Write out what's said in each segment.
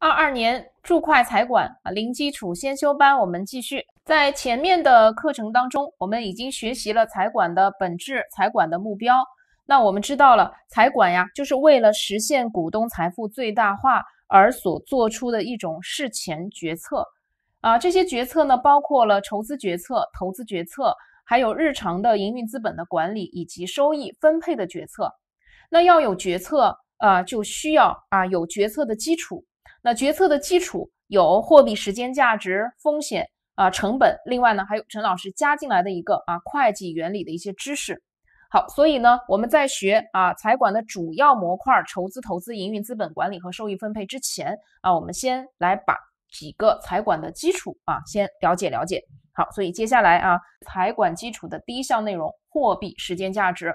二二年注会财管啊，零基础先修班，我们继续在前面的课程当中，我们已经学习了财管的本质、财管的目标。那我们知道了，财管呀，就是为了实现股东财富最大化而所做出的一种事前决策啊。这些决策呢，包括了筹资决策、投资决策，还有日常的营运资本的管理以及收益分配的决策。那要有决策啊，就需要啊有决策的基础。那决策的基础有货币时间价值、风险啊、成本，另外呢还有陈老师加进来的一个啊会计原理的一些知识。好，所以呢我们在学啊财管的主要模块筹资、投资、营运资本管理和收益分配之前啊，我们先来把几个财管的基础啊先了解了解。好，所以接下来啊财管基础的第一项内容货币时间价值。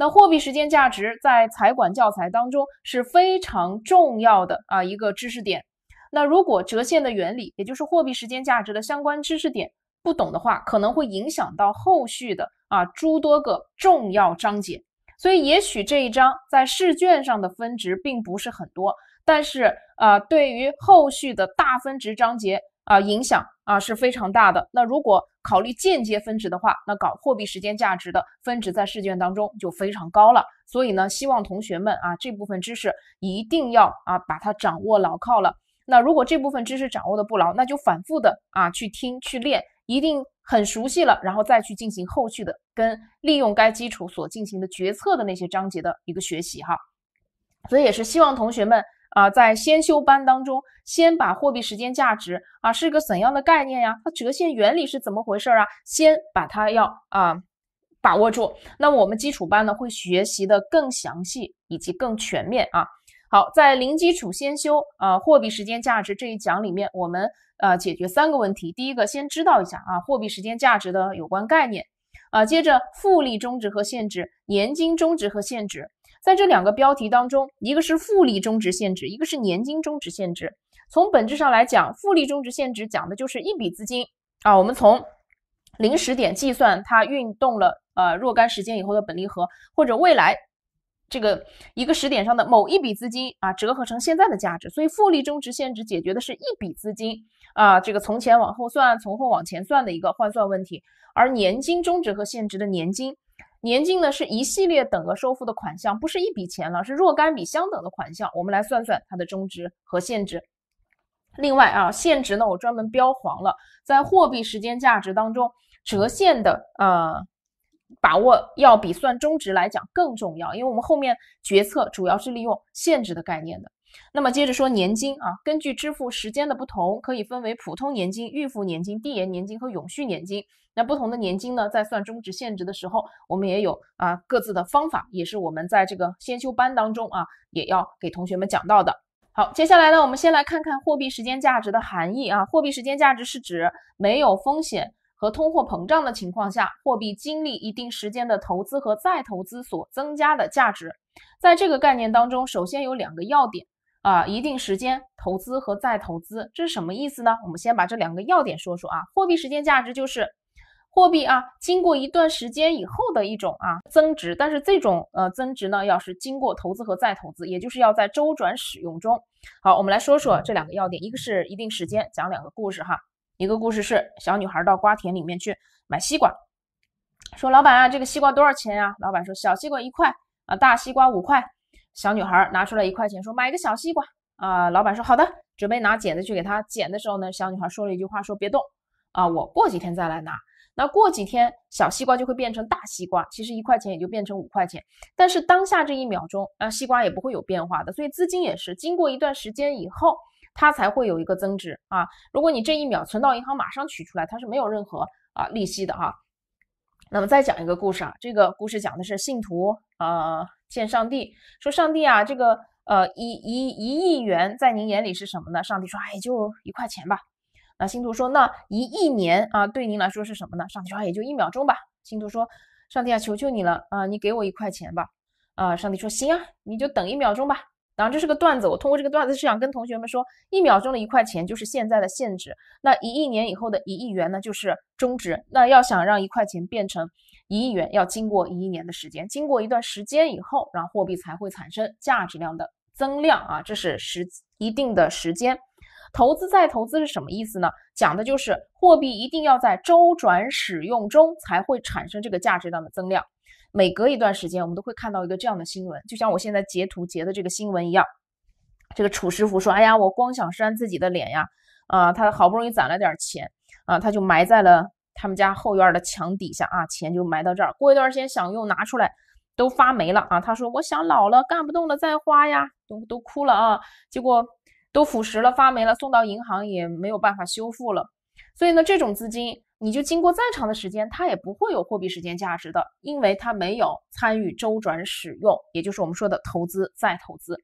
那货币时间价值在财管教材当中是非常重要的啊一个知识点。那如果折现的原理，也就是货币时间价值的相关知识点不懂的话，可能会影响到后续的啊诸多个重要章节。所以也许这一章在试卷上的分值并不是很多，但是啊对于后续的大分值章节。啊，影响啊是非常大的。那如果考虑间接分值的话，那搞货币时间价值的分值在试卷当中就非常高了。所以呢，希望同学们啊这部分知识一定要啊把它掌握牢靠了。那如果这部分知识掌握的不牢，那就反复的啊去听去练，一定很熟悉了，然后再去进行后续的跟利用该基础所进行的决策的那些章节的一个学习哈。所以也是希望同学们。啊，在先修班当中，先把货币时间价值啊是个怎样的概念呀？它折现原理是怎么回事啊？先把它要啊把握住。那我们基础班呢，会学习的更详细以及更全面啊。好，在零基础先修啊货币时间价值这一讲里面，我们呃解决三个问题。第一个，先知道一下啊货币时间价值的有关概念啊。接着，复利终值和现值、年金终值和现值。在这两个标题当中，一个是复利终值现值，一个是年金终值现值。从本质上来讲，复利终值现值讲的就是一笔资金啊，我们从零时点计算它运动了呃若干时间以后的本利和，或者未来这个一个时点上的某一笔资金啊折合成现在的价值。所以复利终值现值解决的是一笔资金啊，这个从前往后算，从后往前算的一个换算问题。而年金终值和现值的年金。年金呢是一系列等额收付的款项，不是一笔钱了，是若干笔相等的款项。我们来算算它的终值和现值。另外啊，现值呢我专门标黄了，在货币时间价值当中，折现的呃把握要比算终值来讲更重要，因为我们后面决策主要是利用现值的概念的。那么接着说年金啊，根据支付时间的不同，可以分为普通年金、预付年金、递延年金和永续年金。那不同的年金呢，在算终值、现值的时候，我们也有啊各自的方法，也是我们在这个先修班当中啊也要给同学们讲到的。好，接下来呢，我们先来看看货币时间价值的含义啊。货币时间价值是指没有风险和通货膨胀的情况下，货币经历一定时间的投资和再投资所增加的价值。在这个概念当中，首先有两个要点。啊，一定时间投资和再投资，这是什么意思呢？我们先把这两个要点说说啊。货币时间价值就是货币啊，经过一段时间以后的一种啊增值，但是这种呃增值呢，要是经过投资和再投资，也就是要在周转使用中。好，我们来说说这两个要点，一个是一定时间，讲两个故事哈。一个故事是小女孩到瓜田里面去买西瓜，说老板啊，这个西瓜多少钱啊？老板说小西瓜一块啊，大西瓜五块。小女孩拿出来一块钱，说买一个小西瓜啊。老板说好的，准备拿剪子去给她剪的时候呢，小女孩说了一句话，说别动啊，我过几天再来拿。那过几天，小西瓜就会变成大西瓜，其实一块钱也就变成五块钱。但是当下这一秒钟，啊，西瓜也不会有变化的，所以资金也是经过一段时间以后，它才会有一个增值啊。如果你这一秒存到银行，马上取出来，它是没有任何啊利息的哈。那么再讲一个故事啊，这个故事讲的是信徒啊。见上帝说：“上帝啊，这个呃，一一一亿元在您眼里是什么呢？”上帝说：“哎，就一块钱吧。”那信徒说：“那一亿年啊，对您来说是什么呢？”上帝说：“也就一秒钟吧。”信徒说：“上帝啊，求求你了啊，你给我一块钱吧。”啊，上帝说：“行啊，你就等一秒钟吧。”然后这是个段子，我通过这个段子是想跟同学们说，一秒钟的一块钱就是现在的现值，那一亿年以后的一亿元呢，就是终值。那要想让一块钱变成……一亿元要经过一亿年的时间，经过一段时间以后，然后货币才会产生价值量的增量啊，这是时一定的时间。投资再投资是什么意思呢？讲的就是货币一定要在周转使用中才会产生这个价值量的增量。每隔一段时间，我们都会看到一个这样的新闻，就像我现在截图截的这个新闻一样。这个楚师傅说：“哎呀，我光想扇自己的脸呀！啊，他好不容易攒了点钱啊，他就埋在了。”他们家后院的墙底下啊，钱就埋到这儿。过一段时间想用拿出来，都发霉了啊。他说：“我想老了干不动了再花呀，都都哭了啊。”结果都腐蚀了、发霉了，送到银行也没有办法修复了。所以呢，这种资金你就经过再长的时间，它也不会有货币时间价值的，因为它没有参与周转使用，也就是我们说的投资再投资。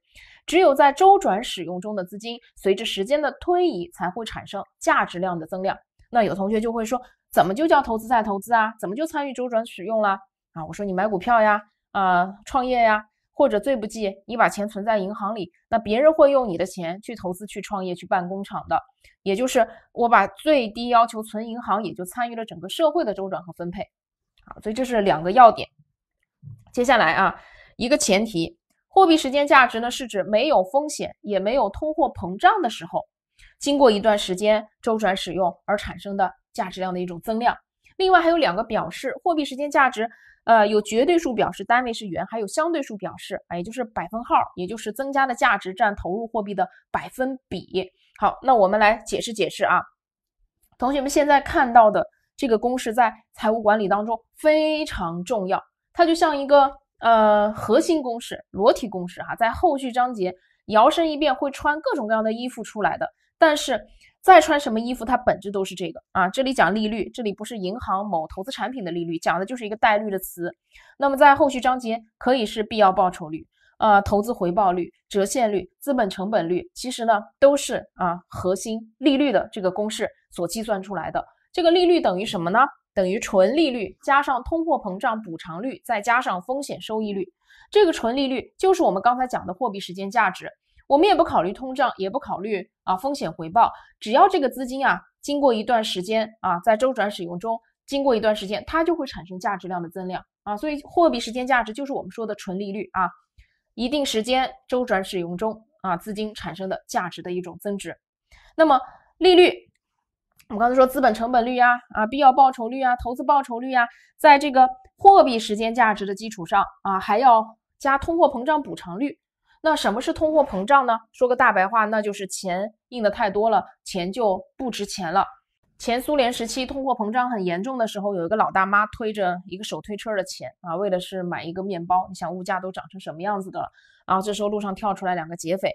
只有在周转使用中的资金，随着时间的推移，才会产生价值量的增量。那有同学就会说。怎么就叫投资再投资啊？怎么就参与周转使用了啊？我说你买股票呀，啊，创业呀，或者最不济你把钱存在银行里，那别人会用你的钱去投资、去创业、去办工厂的。也就是我把最低要求存银行，也就参与了整个社会的周转和分配。好，所以这是两个要点。接下来啊，一个前提，货币时间价值呢是指没有风险也没有通货膨胀的时候，经过一段时间周转使用而产生的。价值量的一种增量。另外还有两个表示货币时间价值，呃，有绝对数表示，单位是元；还有相对数表示，也就是百分号，也就是增加的价值占投入货币的百分比。好，那我们来解释解释啊。同学们现在看到的这个公式在财务管理当中非常重要，它就像一个呃核心公式、裸体公式哈，在后续章节摇身一变会穿各种各样的衣服出来的，但是。再穿什么衣服，它本质都是这个啊。这里讲利率，这里不是银行某投资产品的利率，讲的就是一个带率的词。那么在后续章节，可以是必要报酬率、呃投资回报率、折现率、资本成本率，其实呢都是啊核心利率的这个公式所计算出来的。这个利率等于什么呢？等于纯利率加上通货膨胀补偿率，再加上风险收益率。这个纯利率就是我们刚才讲的货币时间价值。我们也不考虑通胀，也不考虑啊风险回报，只要这个资金啊经过一段时间啊在周转使用中，经过一段时间，它就会产生价值量的增量啊，所以货币时间价值就是我们说的纯利率啊，一定时间周转使用中啊资金产生的价值的一种增值。那么利率，我们刚才说资本成本率啊啊必要报酬率啊投资报酬率啊，在这个货币时间价值的基础上啊还要加通货膨胀补偿率。那什么是通货膨胀呢？说个大白话，那就是钱印的太多了，钱就不值钱了。前苏联时期通货膨胀很严重的时候，有一个老大妈推着一个手推车的钱啊，为的是买一个面包。你想物价都涨成什么样子的了？啊，这时候路上跳出来两个劫匪。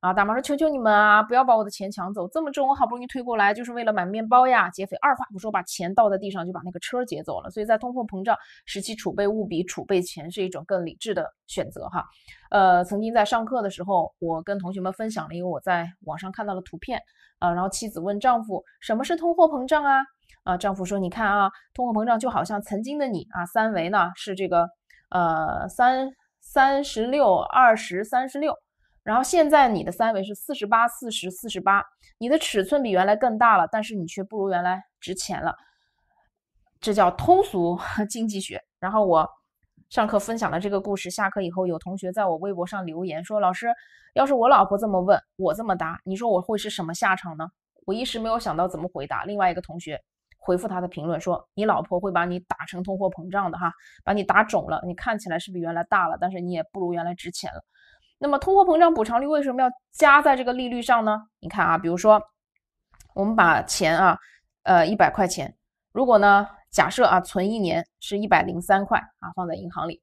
啊！大妈说：“求求你们啊，不要把我的钱抢走！这么重，我好不容易推过来，就是为了买面包呀！”劫匪二话不说，把钱倒在地上，就把那个车劫走了。所以在通货膨胀时期，储备物比储备钱是一种更理智的选择哈。呃，曾经在上课的时候，我跟同学们分享了一个我在网上看到的图片啊。然后妻子问丈夫：“什么是通货膨胀啊？”啊，丈夫说：“你看啊，通货膨胀就好像曾经的你啊，三维呢是这个呃三三十六二十三十六。”然后现在你的三围是四十八、四十四十八，你的尺寸比原来更大了，但是你却不如原来值钱了，这叫通俗经济学。然后我上课分享了这个故事，下课以后有同学在我微博上留言说：“老师，要是我老婆这么问我这么答，你说我会是什么下场呢？”我一时没有想到怎么回答。另外一个同学回复他的评论说：“你老婆会把你打成通货膨胀的哈，把你打肿了，你看起来是比原来大了，但是你也不如原来值钱了。”那么通货膨胀补偿率为什么要加在这个利率上呢？你看啊，比如说，我们把钱啊，呃一百块钱，如果呢假设啊存一年是一百零三块啊放在银行里，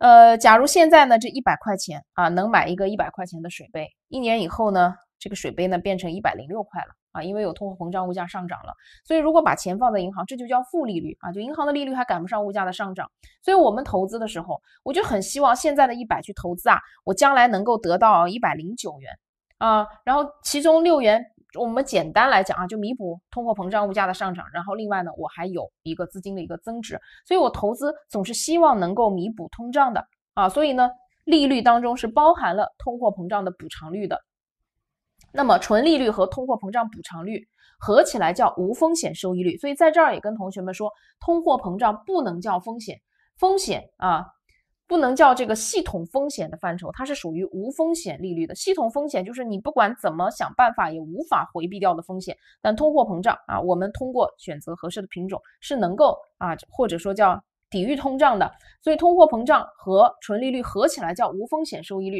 呃假如现在呢这一百块钱啊能买一个一百块钱的水杯，一年以后呢这个水杯呢变成一百零六块了。啊，因为有通货膨胀，物价上涨了，所以如果把钱放在银行，这就叫负利率啊，就银行的利率还赶不上物价的上涨，所以我们投资的时候，我就很希望现在的一百去投资啊，我将来能够得到一百零九元啊，然后其中六元我们简单来讲啊，就弥补通货膨胀物价的上涨，然后另外呢，我还有一个资金的一个增值，所以我投资总是希望能够弥补通胀的啊，所以呢，利率当中是包含了通货膨胀的补偿率的。那么，纯利率和通货膨胀补偿率合起来叫无风险收益率。所以，在这儿也跟同学们说，通货膨胀不能叫风险，风险啊，不能叫这个系统风险的范畴，它是属于无风险利率的。系统风险就是你不管怎么想办法也无法回避掉的风险。但通货膨胀啊，我们通过选择合适的品种是能够啊，或者说叫抵御通胀的。所以，通货膨胀和纯利率合起来叫无风险收益率。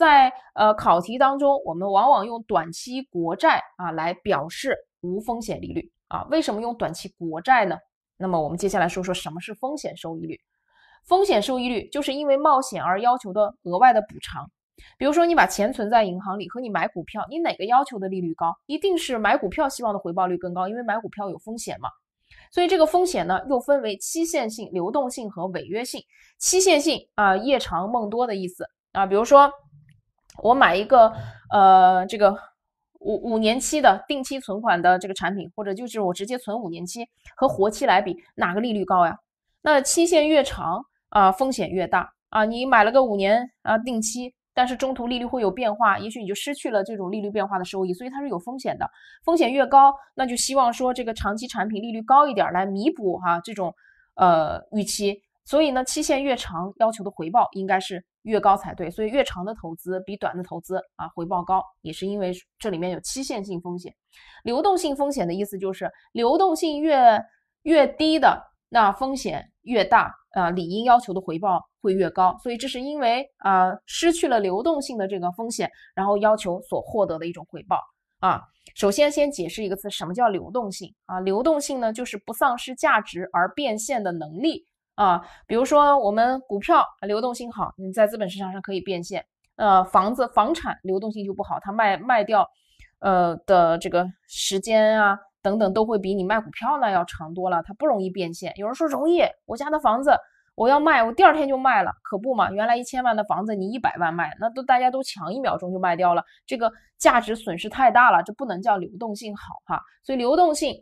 在呃考题当中，我们往往用短期国债啊来表示无风险利率啊。为什么用短期国债呢？那么我们接下来说说什么是风险收益率。风险收益率就是因为冒险而要求的额外的补偿。比如说你把钱存在银行里和你买股票，你哪个要求的利率高？一定是买股票，希望的回报率更高，因为买股票有风险嘛。所以这个风险呢又分为期限性、流动性和违约性。期限性啊，夜长梦多的意思啊，比如说。我买一个，呃，这个五五年期的定期存款的这个产品，或者就是我直接存五年期和活期来比，哪个利率高呀？那期限越长啊，风险越大啊！你买了个五年啊定期，但是中途利率会有变化，也许你就失去了这种利率变化的收益，所以它是有风险的。风险越高，那就希望说这个长期产品利率高一点来弥补哈这种呃预期。所以呢，期限越长，要求的回报应该是。越高才对，所以越长的投资比短的投资啊回报高，也是因为这里面有期限性风险、流动性风险的意思就是流动性越越低的那风险越大啊，理应要求的回报会越高。所以这是因为啊失去了流动性的这个风险，然后要求所获得的一种回报啊。首先先解释一个词，什么叫流动性啊？流动性呢就是不丧失价值而变现的能力。啊，比如说我们股票流动性好，你在资本市场上可以变现。呃，房子房产流动性就不好，它卖卖掉，呃的这个时间啊等等都会比你卖股票那要长多了，它不容易变现。有人说容易，我家的房子我要卖，我第二天就卖了，可不嘛？原来一千万的房子你一百万卖，那都大家都抢一秒钟就卖掉了，这个价值损失太大了，这不能叫流动性好哈。所以流动性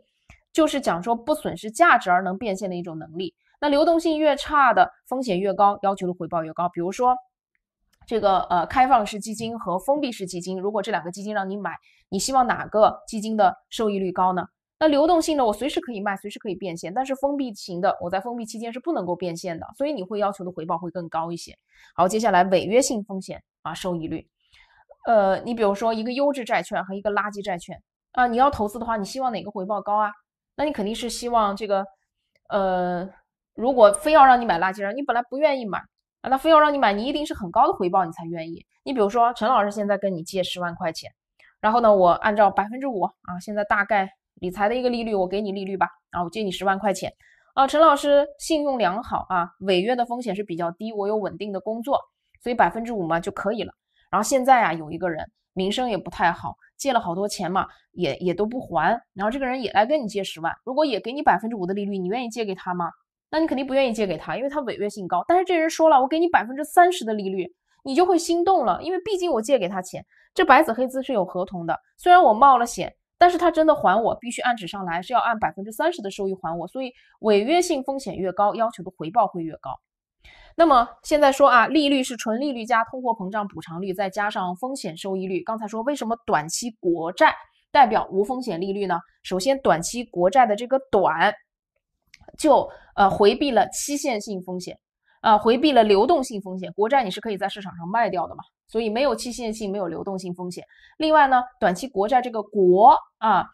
就是讲说不损失价值而能变现的一种能力。那流动性越差的风险越高，要求的回报越高。比如说，这个呃，开放式基金和封闭式基金，如果这两个基金让你买，你希望哪个基金的收益率高呢？那流动性呢，我随时可以卖，随时可以变现。但是封闭型的，我在封闭期间是不能够变现的，所以你会要求的回报会更高一些。好，接下来违约性风险啊，收益率。呃，你比如说一个优质债券和一个垃圾债券啊，你要投资的话，你希望哪个回报高啊？那你肯定是希望这个呃。如果非要让你买垃圾人，你本来不愿意买，啊，那非要让你买，你一定是很高的回报，你才愿意。你比如说，陈老师现在跟你借十万块钱，然后呢，我按照百分之五，啊，现在大概理财的一个利率，我给你利率吧，啊，我借你十万块钱，啊，陈老师信用良好啊，违约的风险是比较低，我有稳定的工作，所以百分之五嘛就可以了。然后现在啊，有一个人名声也不太好，借了好多钱嘛，也也都不还，然后这个人也来跟你借十万，如果也给你百分之五的利率，你愿意借给他吗？那你肯定不愿意借给他，因为他违约性高。但是这人说了，我给你百分之三十的利率，你就会心动了。因为毕竟我借给他钱，这白纸黑字是有合同的。虽然我冒了险，但是他真的还我，必须按纸上来，是要按百分之三十的收益还我。所以违约性风险越高，要求的回报会越高。那么现在说啊，利率是纯利率加通货膨胀补偿率再加上风险收益率。刚才说为什么短期国债代表无风险利率呢？首先，短期国债的这个短。就呃回避了期限性风险，啊回避了流动性风险。国债你是可以在市场上卖掉的嘛，所以没有期限性，没有流动性风险。另外呢，短期国债这个国啊，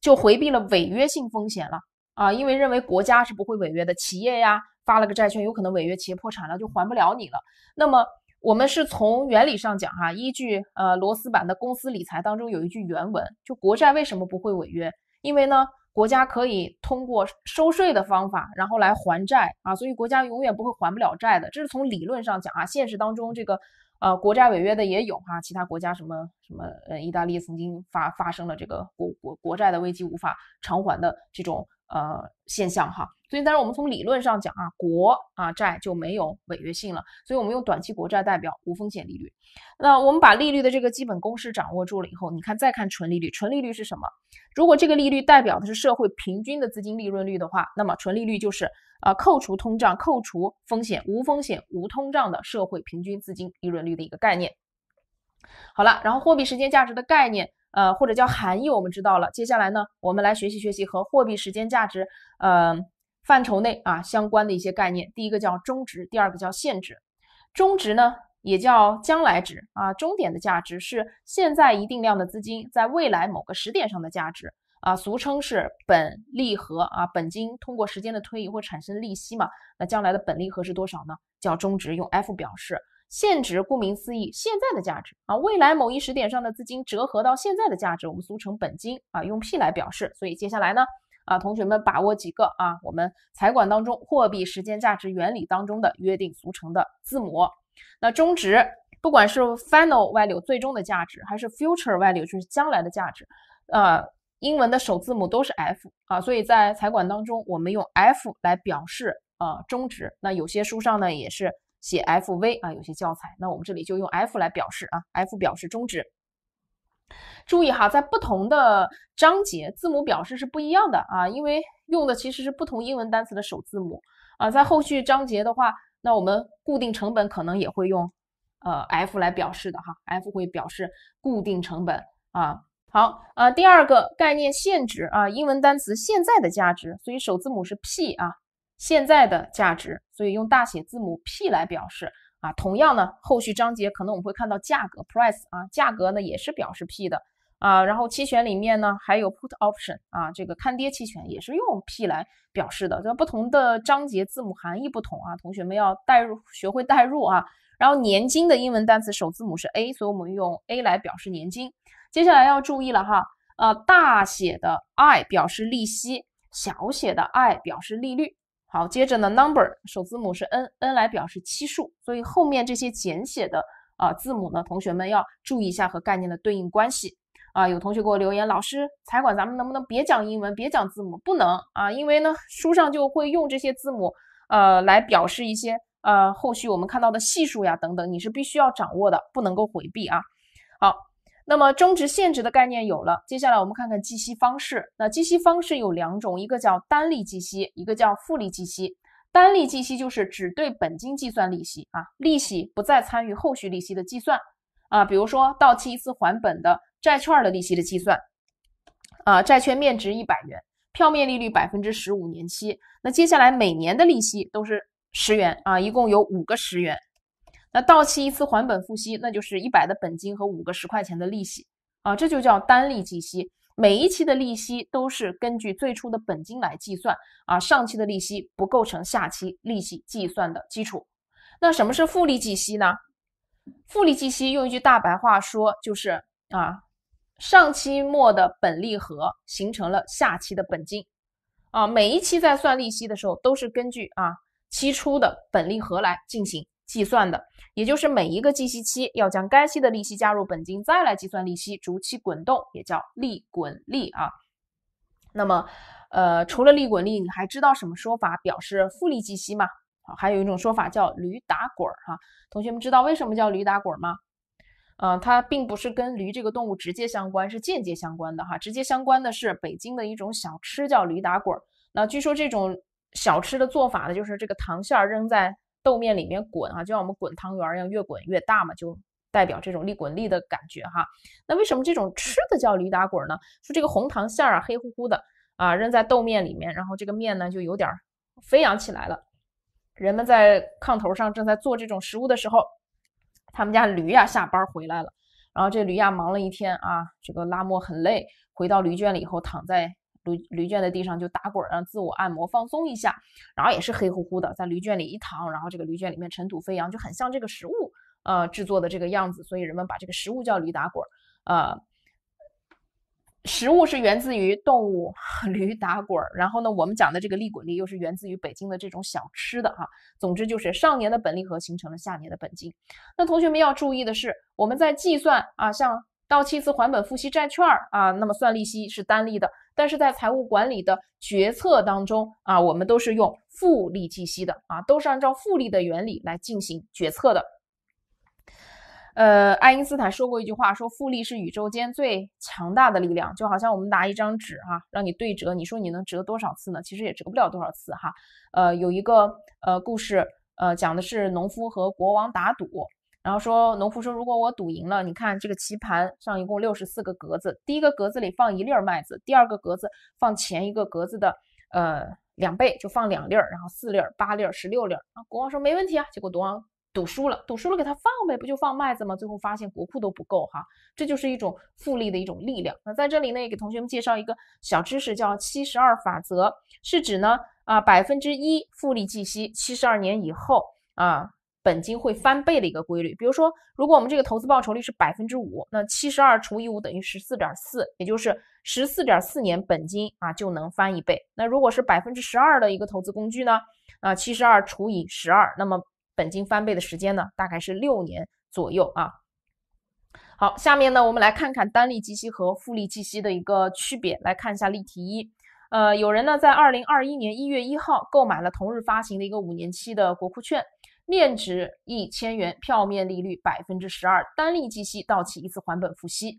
就回避了违约性风险了啊，因为认为国家是不会违约的。企业呀发了个债券，有可能违约，企业破产了就还不了你了。那么我们是从原理上讲哈，依据呃螺丝版的公司理财当中有一句原文，就国债为什么不会违约？因为呢。国家可以通过收税的方法，然后来还债啊，所以国家永远不会还不了债的。这是从理论上讲啊，现实当中这个，呃，国债违约的也有啊。其他国家什么什么，呃，意大利曾经发发生了这个国国国债的危机，无法偿还的这种。呃，现象哈。所以，但是我们从理论上讲啊，国啊债就没有违约性了。所以，我们用短期国债代表无风险利率。那我们把利率的这个基本公式掌握住了以后，你看，再看纯利率。纯利率是什么？如果这个利率代表的是社会平均的资金利润率的话，那么纯利率就是啊，扣除通胀、扣除风险、无风险、无通胀的社会平均资金利润率的一个概念。好了，然后货币时间价值的概念。呃，或者叫含义，我们知道了。接下来呢，我们来学习学习和货币时间价值呃范畴内啊相关的一些概念。第一个叫终值，第二个叫现值。终值呢也叫将来值啊，终点的价值是现在一定量的资金在未来某个时点上的价值啊，俗称是本利和啊，本金通过时间的推移会产生利息嘛，那将来的本利和是多少呢？叫终值，用 F 表示。现值顾名思义，现在的价值啊，未来某一时点上的资金折合到现在的价值，我们俗成本金啊，用 P 来表示。所以接下来呢，啊，同学们把握几个啊，我们财管当中货币时间价值原理当中的约定俗成的字母。那中值不管是 final value 最终的价值，还是 future value 就是将来的价值，啊，英文的首字母都是 F 啊，所以在财管当中我们用 F 来表示啊中值。那有些书上呢也是。写 FV 啊，有些教材，那我们这里就用 F 来表示啊，F 表示终止。注意哈，在不同的章节，字母表示是不一样的啊，因为用的其实是不同英文单词的首字母啊。在后续章节的话，那我们固定成本可能也会用呃 F 来表示的哈，F 会表示固定成本啊。好，呃，第二个概念限值啊，英文单词现在的价值，所以首字母是 P 啊。现在的价值，所以用大写字母 P 来表示啊。同样呢，后续章节可能我们会看到价格 Price 啊，价格呢也是表示 P 的啊。然后期权里面呢还有 Put Option 啊，这个看跌期权也是用 P 来表示的。这不同的章节，字母含义不同啊，同学们要代入，学会代入啊。然后年金的英文单词首字母是 A，所以我们用 A 来表示年金。接下来要注意了哈，呃，大写的 I 表示利息，小写的 i 表示利率。好，接着呢，number 首字母是 n，n 来表示奇数，所以后面这些简写的啊字母呢，同学们要注意一下和概念的对应关系啊。有同学给我留言，老师，财管咱们能不能别讲英文，别讲字母？不能啊，因为呢，书上就会用这些字母呃来表示一些呃后续我们看到的系数呀等等，你是必须要掌握的，不能够回避啊。好。那么终值、现值的概念有了，接下来我们看看计息方式。那计息方式有两种，一个叫单利计息，一个叫复利计息。单利计息就是只对本金计算利息啊，利息不再参与后续利息的计算啊。比如说到期一次还本的债券的利息的计算啊，债券面值一百元，票面利率百分之十五，年期。那接下来每年的利息都是十元啊，一共有五个十元。那到期一次还本付息，那就是一百的本金和五个十块钱的利息啊，这就叫单利计息，每一期的利息都是根据最初的本金来计算啊，上期的利息不构成下期利息计算的基础。那什么是复利计息呢？复利计息用一句大白话说就是啊，上期末的本利和形成了下期的本金啊，每一期在算利息的时候都是根据啊期初的本利和来进行。计算的，也就是每一个计息期要将该期的利息加入本金再来计算利息，逐期滚动，也叫利滚利啊。那么，呃，除了利滚利，你还知道什么说法表示复利计息吗？啊，还有一种说法叫驴打滚儿哈。同学们知道为什么叫驴打滚儿吗？啊，它并不是跟驴这个动物直接相关，是间接相关的哈。直接相关的是北京的一种小吃叫驴打滚儿。那据说这种小吃的做法呢，就是这个糖馅儿扔在。豆面里面滚啊，就像我们滚汤圆一样，越滚越大嘛，就代表这种利滚利的感觉哈。那为什么这种吃的叫驴打滚呢？说这个红糖馅儿啊，黑乎乎的啊，扔在豆面里面，然后这个面呢就有点飞扬起来了。人们在炕头上正在做这种食物的时候，他们家驴呀下班回来了，然后这驴呀忙了一天啊，这个拉磨很累，回到驴圈里以后躺在。驴驴圈的地上就打滚儿，让自我按摩放松一下，然后也是黑乎乎的，在驴圈里一躺，然后这个驴圈里面尘土飞扬，就很像这个食物，呃，制作的这个样子，所以人们把这个食物叫驴打滚儿，呃，食物是源自于动物驴打滚儿，然后呢，我们讲的这个利滚利又是源自于北京的这种小吃的哈。总之就是上年的本利和形成了下年的本金。那同学们要注意的是，我们在计算啊，像到期次还本付息债券啊，那么算利息是单利的。但是在财务管理的决策当中啊，我们都是用复利计息的啊，都是按照复利的原理来进行决策的。呃，爱因斯坦说过一句话，说复利是宇宙间最强大的力量，就好像我们拿一张纸哈，让你对折，你说你能折多少次呢？其实也折不了多少次哈。呃，有一个呃故事，呃，讲的是农夫和国王打赌。然后说，农夫说，如果我赌赢了，你看这个棋盘上一共六十四个格子，第一个格子里放一粒麦子，第二个格子放前一个格子的，呃，两倍，就放两粒，然后四粒、八粒、十六粒啊。国王说没问题啊。结果国王赌输了，赌输了给他放呗，不就放麦子吗？最后发现国库都不够哈。这就是一种复利的一种力量。那在这里呢，也给同学们介绍一个小知识，叫七十二法则，是指呢啊百分之一复利计息，七十二年以后啊。本金会翻倍的一个规律。比如说，如果我们这个投资报酬率是百分之五，那七十二除以五等于十四点四，也就是十四点四年本金啊就能翻一倍。那如果是百分之十二的一个投资工具呢？啊，七十二除以十二，那么本金翻倍的时间呢大概是六年左右啊。好，下面呢我们来看看单利计息和复利计息的一个区别。来看一下例题一，呃，有人呢在二零二一年一月一号购买了同日发行的一个五年期的国库券。面值一千元，票面利率百分之十二，单利计息，到期一次还本付息。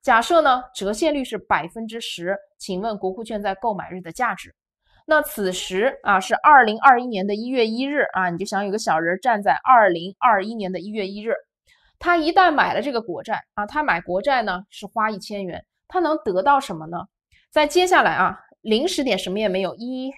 假设呢，折现率是百分之十，请问国库券在购买日的价值？那此时啊，是二零二一年的一月一日啊，你就想有个小人站在二零二一年的一月一日，他一旦买了这个国债啊，他买国债呢是花一千元，他能得到什么呢？在接下来啊，零时点什么也没有，一、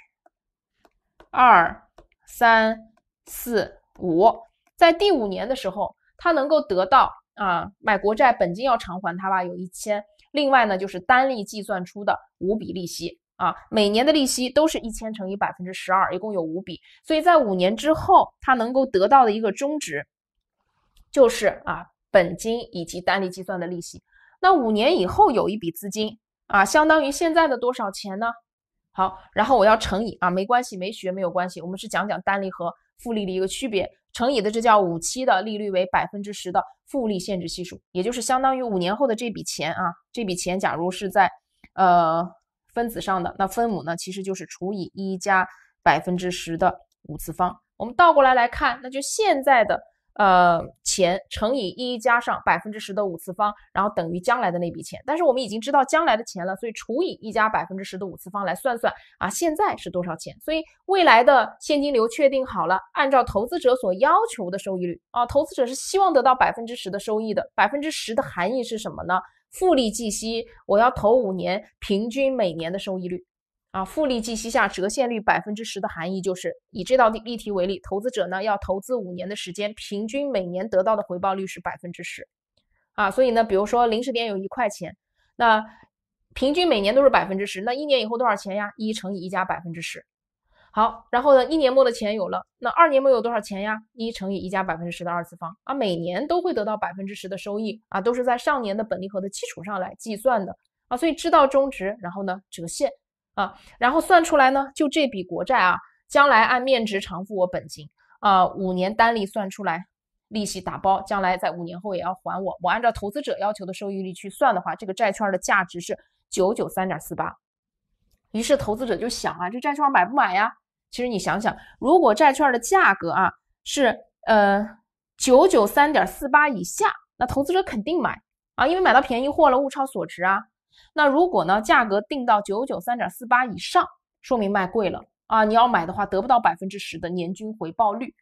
二、三、四。五，在第五年的时候，他能够得到啊，买国债本金要偿还他吧，有一千。另外呢，就是单利计算出的五笔利息啊，每年的利息都是一千乘以百分之十二，一共有五笔。所以在五年之后，他能够得到的一个终值，就是啊，本金以及单利计算的利息。那五年以后有一笔资金啊，相当于现在的多少钱呢？好，然后我要乘以啊，没关系，没学没有关系，我们是讲讲单利和。复利的一个区别，乘以的这叫五期的利率为百分之十的复利限制系数，也就是相当于五年后的这笔钱啊，这笔钱假如是在呃分子上的，那分母呢其实就是除以一加百分之十的五次方。我们倒过来来看，那就现在的呃。钱乘以一加上百分之十的五次方，然后等于将来的那笔钱。但是我们已经知道将来的钱了，所以除以一加百分之十的五次方来算算啊，现在是多少钱？所以未来的现金流确定好了，按照投资者所要求的收益率啊，投资者是希望得到百分之十的收益的。百分之十的含义是什么呢？复利计息，我要投五年，平均每年的收益率。啊，复利计息下折现率百分之十的含义就是，以这道例题为例，投资者呢要投资五年的时间，平均每年得到的回报率是百分之十，啊，所以呢，比如说零时点有一块钱，那平均每年都是百分之十，那一年以后多少钱呀？一乘以一加百分之十，好，然后呢，一年末的钱有了，那二年末有多少钱呀？一乘以一加百分之十的二次方，啊，每年都会得到百分之十的收益，啊，都是在上年的本利和的基础上来计算的，啊，所以知道终值，然后呢折现。啊，然后算出来呢，就这笔国债啊，将来按面值偿付我本金啊，五年单利算出来，利息打包，将来在五年后也要还我。我按照投资者要求的收益率去算的话，这个债券的价值是九九三点四八。于是投资者就想啊，这债券买不买呀？其实你想想，如果债券的价格啊是呃九九三点四八以下，那投资者肯定买啊，因为买到便宜货了，物超所值啊。那如果呢，价格定到九九三点四八以上，说明卖贵了啊！你要买的话，得不到百分之十的年均回报率。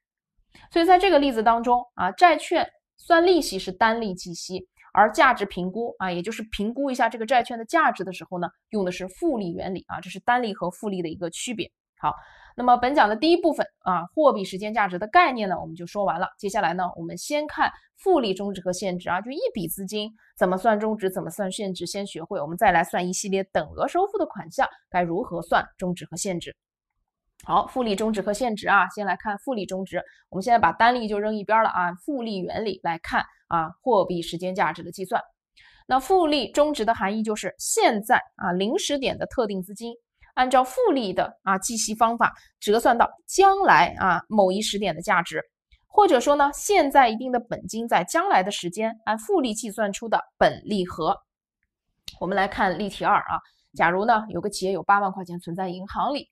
所以在这个例子当中啊，债券算利息是单利计息，而价值评估啊，也就是评估一下这个债券的价值的时候呢，用的是复利原理啊，这是单利和复利的一个区别。好。那么本讲的第一部分啊，货币时间价值的概念呢，我们就说完了。接下来呢，我们先看复利终值和现值啊，就一笔资金怎么算终值，怎么算现值，先学会，我们再来算一系列等额收付的款项该如何算终值和现值。好，复利终值和现值啊，先来看复利终值。我们现在把单利就扔一边了啊，复利原理来看啊，货币时间价值的计算。那复利终值的含义就是现在啊，零时点的特定资金。按照复利的啊计息方法折算到将来啊某一时点的价值，或者说呢现在一定的本金在将来的时间按复利计算出的本利和。我们来看例题二啊，假如呢有个企业有八万块钱存在银行里，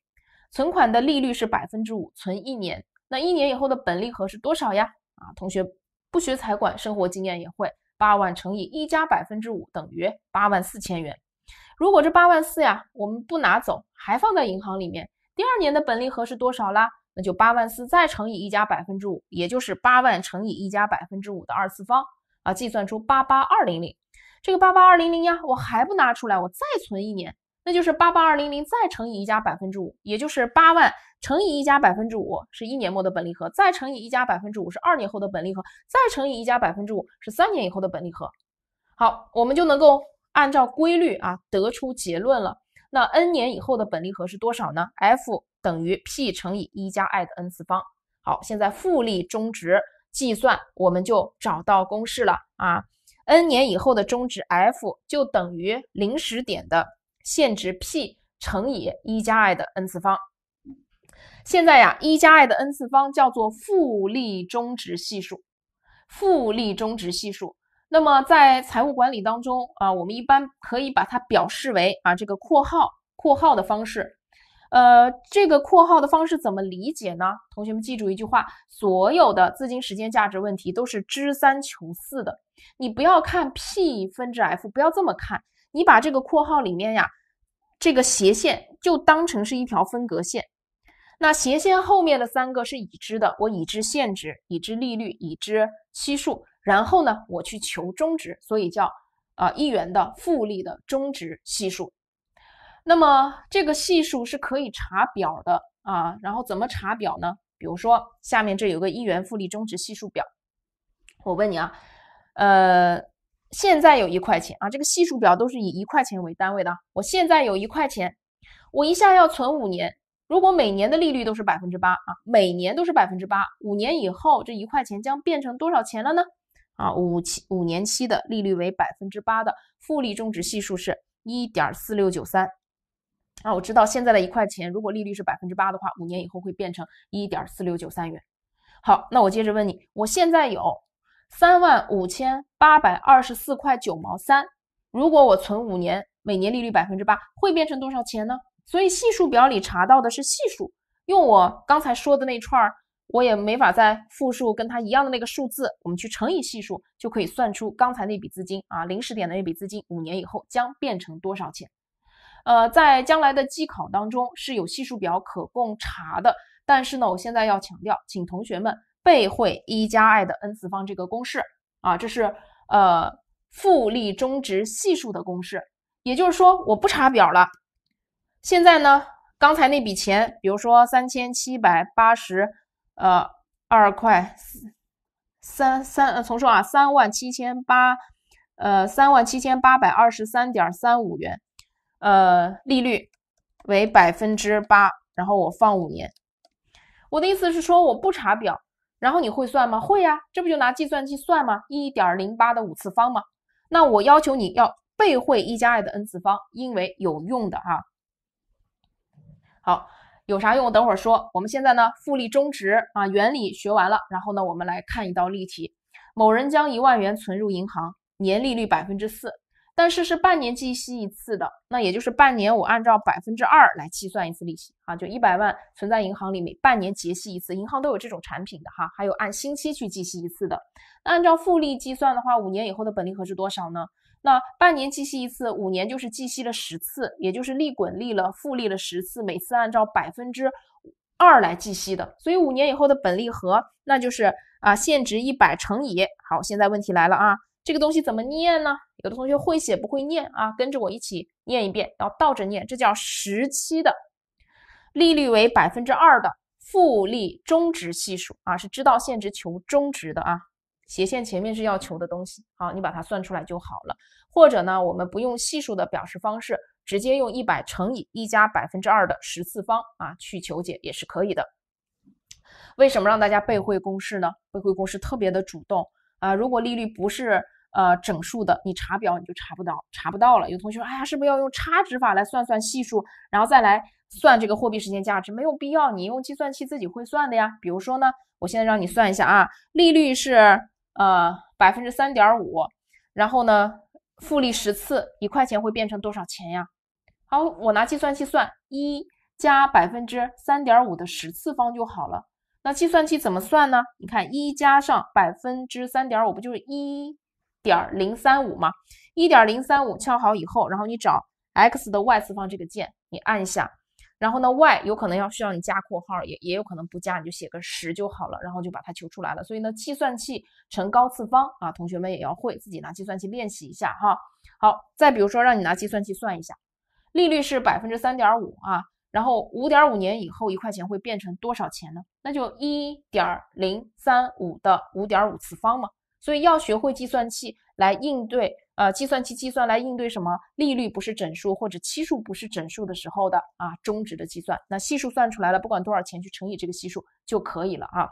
存款的利率是百分之五，存一年，那一年以后的本利和是多少呀？啊，同学不学财管，生活经验也会，八万乘以一加百分之五等于八万四千元。如果这八万四呀，我们不拿走，还放在银行里面，第二年的本利和是多少啦？那就八万四再乘以一加百分之五，也就是八万乘以一加百分之五的二次方，啊，计算出八八二零零。这个八八二零零呀，我还不拿出来，我再存一年，那就是八八二零零再乘以一加百分之五，也就是八万乘以一加百分之五是一年末的本利和，再乘以一加百分之五是二年后的本利和，再乘以一加百分之五是三年以后的本利和。好，我们就能够。按照规律啊，得出结论了。那 n 年以后的本利和是多少呢？F 等于 P 乘以一加 i 的 n 次方。好，现在复利终值计算，我们就找到公式了啊。n 年以后的终值 F 就等于零时点的现值 P 乘以一加 i 的 n 次方。现在呀，一加 i 的 n 次方叫做复利终值系数。复利终值系数。那么在财务管理当中啊，我们一般可以把它表示为啊这个括号括号的方式，呃，这个括号的方式怎么理解呢？同学们记住一句话：所有的资金时间价值问题都是知三求四的。你不要看 P 分之 F，不要这么看，你把这个括号里面呀，这个斜线就当成是一条分隔线。那斜线后面的三个是已知的，我已知现值、已知利率、已知期数，然后呢，我去求终值，所以叫啊一元的复利的终值系数。那么这个系数是可以查表的啊，然后怎么查表呢？比如说下面这有个一元复利终值系数表，我问你啊，呃，现在有一块钱啊，这个系数表都是以一块钱为单位的，我现在有一块钱，我一下要存五年。如果每年的利率都是百分之八啊，每年都是百分之八，五年以后这一块钱将变成多少钱了呢？啊，五期五年期的利率为百分之八的复利终值系数是1.4693。啊，我知道现在的一块钱，如果利率是百分之八的话，五年以后会变成1.4693元。好，那我接着问你，我现在有三万五千八百二十四块九毛三，如果我存五年，每年利率百分之八，会变成多少钱呢？所以系数表里查到的是系数，用我刚才说的那串儿，我也没法再复述跟它一样的那个数字，我们去乘以系数就可以算出刚才那笔资金啊，临时点的那笔资金五年以后将变成多少钱。呃，在将来的机考当中是有系数表可供查的，但是呢，我现在要强调，请同学们背会一加 i 的 n 次方这个公式啊，这是呃复利终值系数的公式，也就是说我不查表了。现在呢？刚才那笔钱，比如说三千七百八十，呃，二块三三，呃，从说啊，三万七千八，呃，三万七千八百二十三点三五元，呃，利率为百分之八，然后我放五年。我的意思是说，我不查表，然后你会算吗？会呀，这不就拿计算器算吗？一点零八的五次方吗？那我要求你要背会一加二的 n 次方，因为有用的哈。好，有啥用？等会儿说。我们现在呢，复利终值啊，原理学完了。然后呢，我们来看一道例题。某人将一万元存入银行，年利率百分之四，但是是半年计息一次的。那也就是半年，我按照百分之二来计算一次利息啊。就一百万存在银行里，每半年结息一次，银行都有这种产品的哈。还有按星期去计息一次的。那按照复利计算的话，五年以后的本利和是多少呢？那半年计息一次，五年就是计息了十次，也就是利滚利了，复利了十次，每次按照百分之二来计息的。所以五年以后的本利和，那就是啊现值一百乘以。好，现在问题来了啊，这个东西怎么念呢？有的同学会写不会念啊？跟着我一起念一遍，要倒着念，这叫十期的利率为百分之二的复利终值系数啊，是知道现值求终值的啊。斜线前面是要求的东西，好，你把它算出来就好了。或者呢，我们不用系数的表示方式，直接用一百乘以一加百分之二的十次方啊，去求解也是可以的。为什么让大家背会公式呢？背会公式特别的主动啊。如果利率不是呃整数的，你查表你就查不到，查不到了。有同学说，哎呀，是不是要用差值法来算算系数，然后再来算这个货币时间价值？没有必要，你用计算器自己会算的呀。比如说呢，我现在让你算一下啊，利率是。呃，百分之三点五，然后呢，复利十次，一块钱会变成多少钱呀？好，我拿计算器算一加百分之三点五的十次方就好了。那计算器怎么算呢？你看一加上百分之三点五，不就是一点零三五吗？一点零三五敲好以后，然后你找 x 的 y 次方这个键，你按一下。然后呢，y 有可能要需要你加括号，也也有可能不加，你就写个十就好了，然后就把它求出来了。所以呢，计算器乘高次方啊，同学们也要会，自己拿计算器练习一下哈。好，再比如说让你拿计算器算一下，利率是百分之三点五啊，然后五点五年以后一块钱会变成多少钱呢？那就一点零三五的五点五次方嘛。所以要学会计算器来应对。呃，计算器计算来应对什么？利率不是整数或者期数不是整数的时候的啊，终值的计算。那系数算出来了，不管多少钱去乘以这个系数就可以了啊。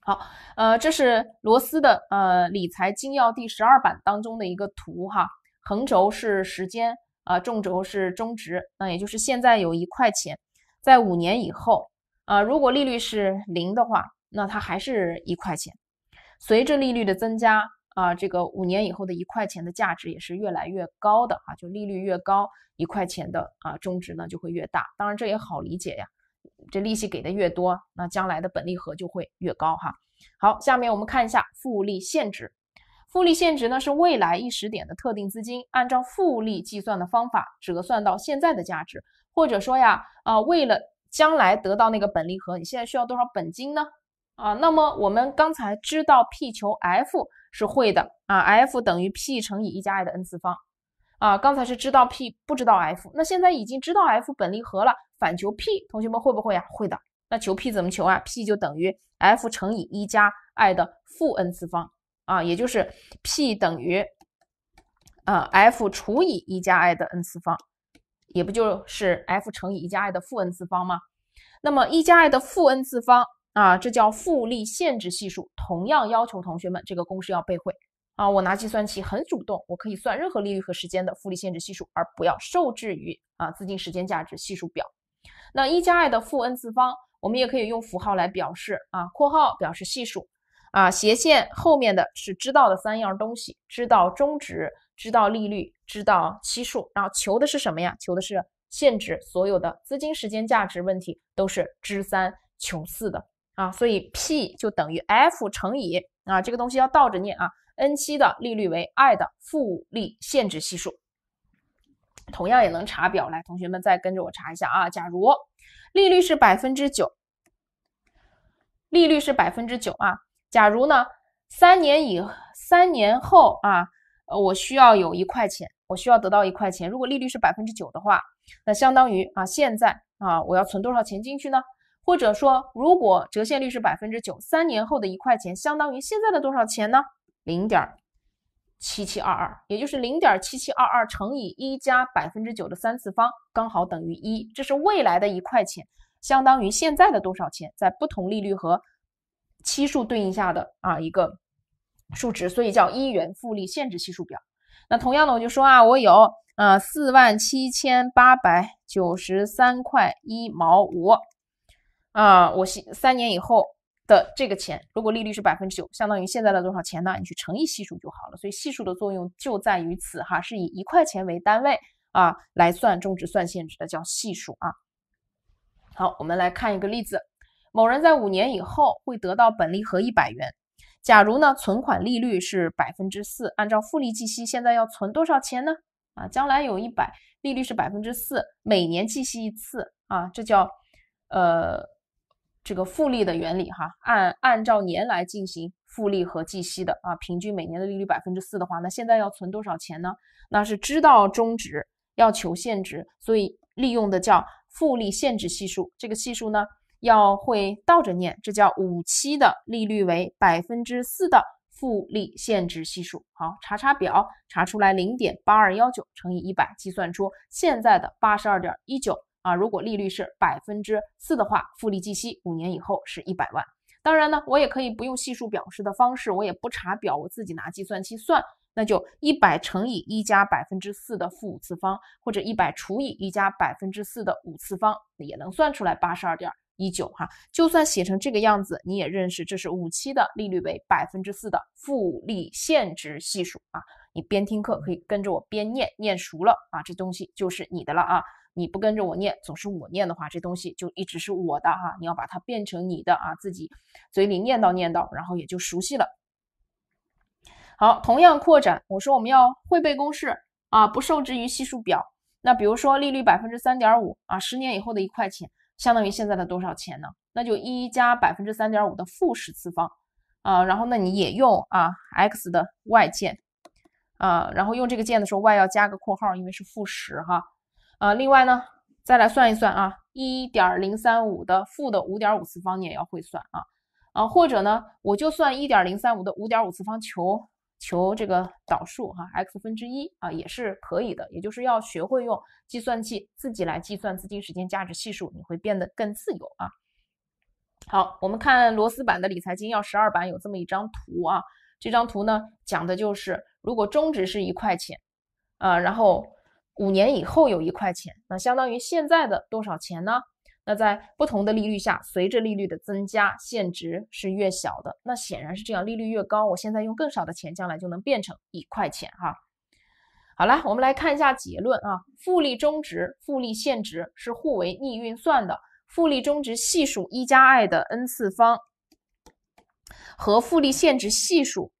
好，呃，这是罗斯的呃《理财精要》第十二版当中的一个图哈，横轴是时间啊，纵轴是终值。那也就是现在有一块钱，在五年以后啊，如果利率是零的话，那它还是一块钱。随着利率的增加。啊，这个五年以后的一块钱的价值也是越来越高的哈，就利率越高，一块钱的啊终值呢就会越大。当然这也好理解呀，这利息给的越多，那将来的本利和就会越高哈。好，下面我们看一下复利现值。复利现值呢是未来一时点的特定资金按照复利计算的方法折算到现在的价值，或者说呀，啊为了将来得到那个本利和，你现在需要多少本金呢？啊，那么我们刚才知道 P 求 F。是会的啊，F 等于 P 乘以一加 i 的 n 次方，啊，刚才是知道 P 不知道 F，那现在已经知道 F 本离合了，反求 P，同学们会不会啊？会的，那求 P 怎么求啊？P 就等于 F 乘以一加 i 的负 n 次方，啊，也就是 P 等于，啊 f 除以一加 i 的 n 次方，也不就是 F 乘以一加 i 的负 n 次方吗？那么一加 i 的负 n 次方。啊，这叫复利限制系数，同样要求同学们这个公式要背会啊！我拿计算器很主动，我可以算任何利率和时间的复利限制系数，而不要受制于啊资金时间价值系数表。那一加 i 的负 n 次方，我们也可以用符号来表示啊，括号表示系数啊，斜线后面的是知道的三样东西：知道终值、知道利率、知道期数，然后求的是什么呀？求的是现值。所有的资金时间价值问题都是知三求四的。啊，所以 P 就等于 F 乘以啊，这个东西要倒着念啊。n 七的利率为 i 的复利限值系数，同样也能查表。来，同学们再跟着我查一下啊。假如利率是百分之九，利率是百分之九啊。假如呢，三年以三年后啊，呃，我需要有一块钱，我需要得到一块钱。如果利率是百分之九的话，那相当于啊，现在啊，我要存多少钱进去呢？或者说，如果折现率是百分之九，三年后的一块钱相当于现在的多少钱呢？零点七七二二，也就是零点七七二二乘以一加百分之九的三次方，刚好等于一。这是未来的一块钱相当于现在的多少钱，在不同利率和期数对应下的啊一个数值，所以叫一元复利限制系数表。那同样的，我就说啊，我有啊四万七千八百九十三块一毛五。啊，我三三年以后的这个钱，如果利率是百分之九，相当于现在的多少钱呢？你去乘以系数就好了。所以系数的作用就在于此，哈，是以一块钱为单位啊来算终值算现值的，叫系数啊。好，我们来看一个例子，某人在五年以后会得到本利和一百元，假如呢存款利率是百分之四，按照复利计息，现在要存多少钱呢？啊，将来有一百，利率是百分之四，每年计息一次啊，这叫呃。这个复利的原理哈，按按照年来进行复利和计息的啊，平均每年的利率百分之四的话，那现在要存多少钱呢？那是知道终值要求现值，所以利用的叫复利现值系数。这个系数呢要会倒着念，这叫五期的利率为百分之四的复利现值系数。好，查查表，查出来零点八二幺九乘以一百，计算出现在的八十二点一九。啊，如果利率是百分之四的话，复利计息，五年以后是一百万。当然呢，我也可以不用系数表示的方式，我也不查表，我自己拿计算器算，那就一百乘以一加百分之四的负五次方，或者一百除以一加百分之四的五次方，也能算出来八十二点一九哈。就算写成这个样子，你也认识，这是五期的利率为百分之四的复利现值系数啊。你边听课可以跟着我边念，念熟了啊，这东西就是你的了啊。你不跟着我念，总是我念的话，这东西就一直是我的哈。你要把它变成你的啊，自己嘴里念叨念叨，然后也就熟悉了。好，同样扩展，我说我们要会背公式啊，不受制于系数表。那比如说利率百分之三点五啊，十年以后的一块钱相当于现在的多少钱呢？那就一加百分之三点五的负十次方啊，然后那你也用啊 x 的 y 键啊，然后用这个键的时候 y 要加个括号，因为是负十哈。啊，另外呢，再来算一算啊，一点零三五的负的五点五次方，你也要会算啊啊，或者呢，我就算一点零三五的五点五次方，求求这个导数哈，x 分之一啊，也是可以的，也就是要学会用计算器自己来计算资金时间价值系数，你会变得更自由啊。好，我们看螺丝版的理财金要十二版有这么一张图啊，这张图呢讲的就是如果终值是一块钱啊，然后。五年以后有一块钱，那相当于现在的多少钱呢？那在不同的利率下，随着利率的增加，现值是越小的。那显然是这样，利率越高，我现在用更少的钱，将来就能变成一块钱哈。好了，我们来看一下结论啊。复利终值、复利现值是互为逆运算的。复利终值系数一加 i 的 n 次方，和复利现值系数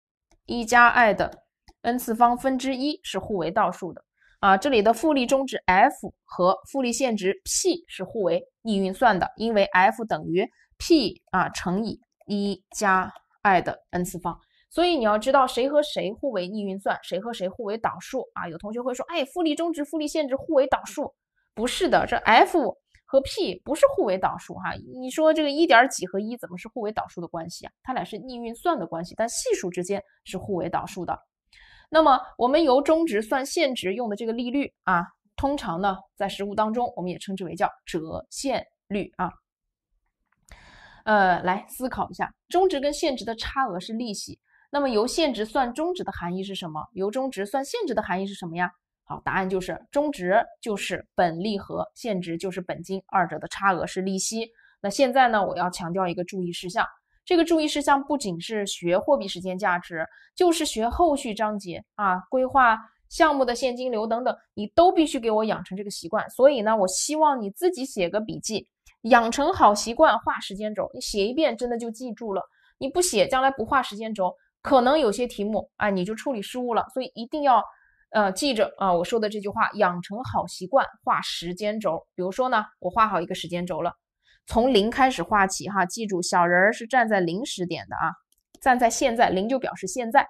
一加 i 的 n 次方分之一是互为倒数的。啊，这里的复利终值 F 和复利现值 P 是互为逆运算的，因为 F 等于 P 啊乘以一加 i 的 n 次方，所以你要知道谁和谁互为逆运算，谁和谁互为导数啊。有同学会说，哎，复利终值、复利现值互为导数，不是的，这 F 和 P 不是互为导数哈。你说这个一点几和一怎么是互为导数的关系啊？它俩是逆运算的关系，但系数之间是互为导数的。那么，我们由中值算现值用的这个利率啊，通常呢，在实务当中，我们也称之为叫折现率啊。呃，来思考一下，中值跟现值的差额是利息。那么，由现值算中值的含义是什么？由中值算现值的含义是什么呀？好，答案就是，中值就是本利和，现值就是本金，二者的差额是利息。那现在呢，我要强调一个注意事项。这个注意事项不仅是学货币时间价值，就是学后续章节啊，规划项目的现金流等等，你都必须给我养成这个习惯。所以呢，我希望你自己写个笔记，养成好习惯，画时间轴。你写一遍，真的就记住了。你不写，将来不画时间轴，可能有些题目啊，你就处理失误了。所以一定要，呃，记着啊，我说的这句话，养成好习惯，画时间轴。比如说呢，我画好一个时间轴了。从零开始画起，哈，记住小人儿是站在零时点的啊，站在现在零就表示现在。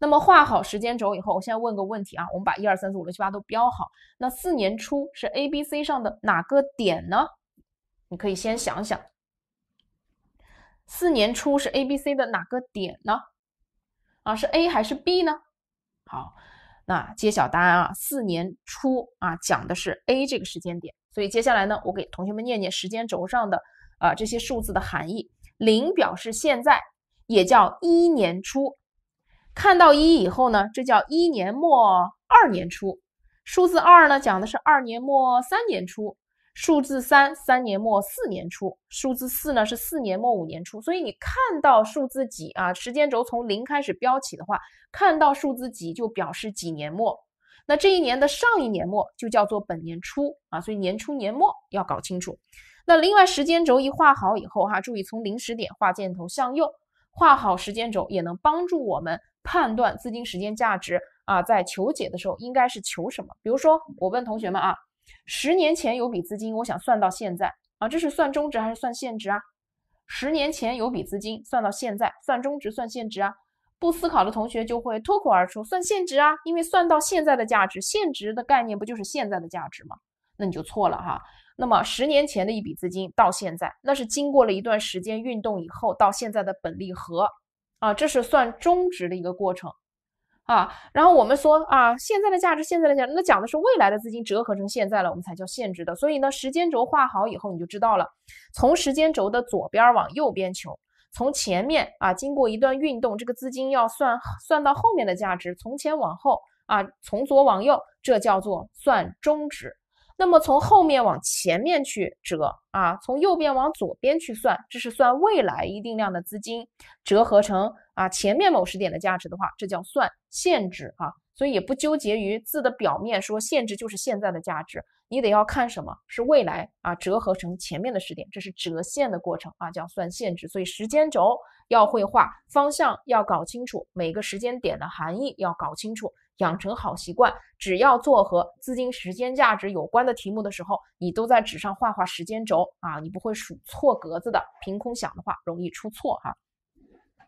那么画好时间轴以后，我现在问个问题啊，我们把一二三四五六七八都标好。那四年初是 A、B、C 上的哪个点呢？你可以先想想，四年初是 A、B、C 的哪个点呢？啊，是 A 还是 B 呢？好，那揭晓答案啊，四年初啊讲的是 A 这个时间点。所以接下来呢，我给同学们念念时间轴上的啊这些数字的含义。零表示现在，也叫一年初。看到一以后呢，这叫一年末二年初。数字二呢，讲的是二年末三年初。数字三，三年末四年初。数字四呢，是四年末五年初。所以你看到数字几啊，时间轴从零开始标起的话，看到数字几就表示几年末。那这一年的上一年末就叫做本年初啊，所以年初年末要搞清楚。那另外时间轴一画好以后哈，注意从零时点画箭头向右，画好时间轴也能帮助我们判断资金时间价值啊。在求解的时候应该是求什么？比如说我问同学们啊，十年前有笔资金，我想算到现在啊，这是算中值还是算现值啊？十年前有笔资金算到现在，算中值算现值啊？不思考的同学就会脱口而出算现值啊，因为算到现在的价值，现值的概念不就是现在的价值吗？那你就错了哈。那么十年前的一笔资金到现在，那是经过了一段时间运动以后到现在的本利和，啊，这是算终值的一个过程，啊，然后我们说啊，现在的价值，现在来讲，那讲的是未来的资金折合成现在了，我们才叫现值的。所以呢，时间轴画好以后，你就知道了，从时间轴的左边往右边求。从前面啊，经过一段运动，这个资金要算算到后面的价值，从前往后啊，从左往右，这叫做算中值。那么从后面往前面去折啊，从右边往左边去算，这是算未来一定量的资金折合成啊前面某时点的价值的话，这叫算现值啊。所以也不纠结于字的表面，说现值就是现在的价值。你得要看什么是未来啊，折合成前面的时点，这是折线的过程啊，叫算限值。所以时间轴要会画，方向要搞清楚，每个时间点的含义要搞清楚，养成好习惯。只要做和资金时间价值有关的题目的时候，你都在纸上画画时间轴啊，你不会数错格子的。凭空想的话容易出错哈。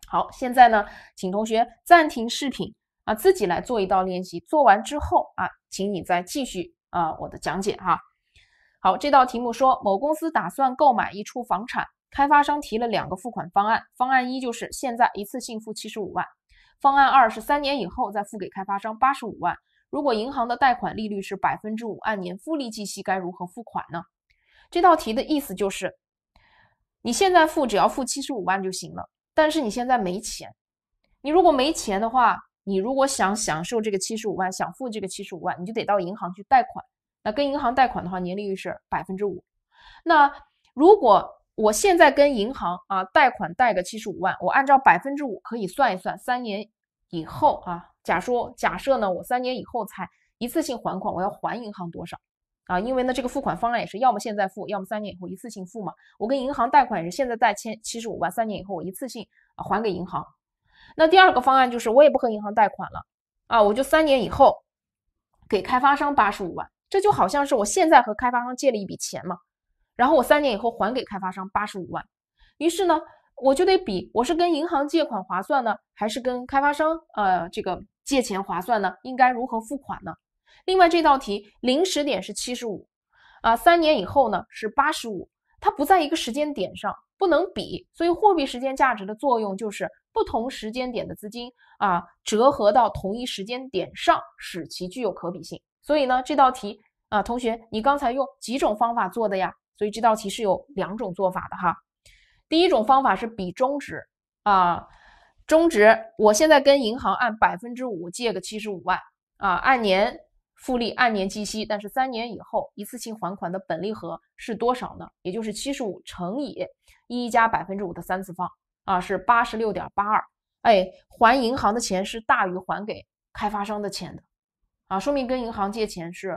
好，现在呢，请同学暂停视频啊，自己来做一道练习。做完之后啊，请你再继续。啊，我的讲解哈。好，这道题目说，某公司打算购买一处房产，开发商提了两个付款方案。方案一就是现在一次性付七十五万，方案二是三年以后再付给开发商八十五万。如果银行的贷款利率是百分之五，按年复利计息，该如何付款呢？这道题的意思就是，你现在付只要付七十五万就行了，但是你现在没钱，你如果没钱的话。你如果想享受这个七十五万，想付这个七十五万，你就得到银行去贷款。那跟银行贷款的话，年利率是百分之五。那如果我现在跟银行啊贷款贷个七十五万，我按照百分之五可以算一算，三年以后啊，假说假设呢，我三年以后才一次性还款，我要还银行多少啊？因为呢，这个付款方案也是要么现在付，要么三年以后一次性付嘛。我跟银行贷款也是现在贷签七十五万，三年以后我一次性还给银行。那第二个方案就是，我也不和银行贷款了啊，我就三年以后给开发商八十五万，这就好像是我现在和开发商借了一笔钱嘛，然后我三年以后还给开发商八十五万。于是呢，我就得比我是跟银行借款划算呢，还是跟开发商呃这个借钱划算呢？应该如何付款呢？另外这道题临时点是七十五啊，三年以后呢是八十五，它不在一个时间点上，不能比。所以货币时间价值的作用就是。不同时间点的资金啊，折合到同一时间点上，使其具有可比性。所以呢，这道题啊，同学，你刚才用几种方法做的呀？所以这道题是有两种做法的哈。第一种方法是比中值啊，中值。我现在跟银行按百分之五借个七十五万啊，按年复利，按年计息，但是三年以后一次性还款的本利和是多少呢？也就是七十五乘以一加百分之五的三次方。啊，是八十六点八二，哎，还银行的钱是大于还给开发商的钱的，啊，说明跟银行借钱是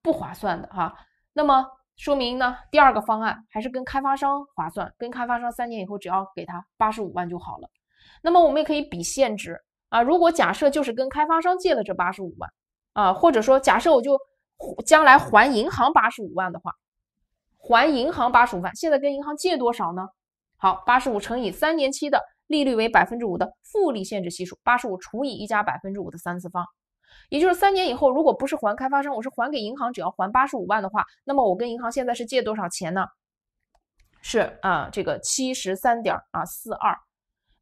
不划算的哈。那么说明呢，第二个方案还是跟开发商划算，跟开发商三年以后只要给他八十五万就好了。那么我们也可以比现值啊，如果假设就是跟开发商借了这八十五万啊，或者说假设我就将来还银行八十五万的话，还银行八十五万，现在跟银行借多少呢？好，八十五乘以三年期的利率为百分之五的复利限制系数，八十五除以一加百分之五的三次方，也就是三年以后，如果不是还开发商，我是还给银行，只要还八十五万的话，那么我跟银行现在是借多少钱呢？是啊，这个七十三点啊四二，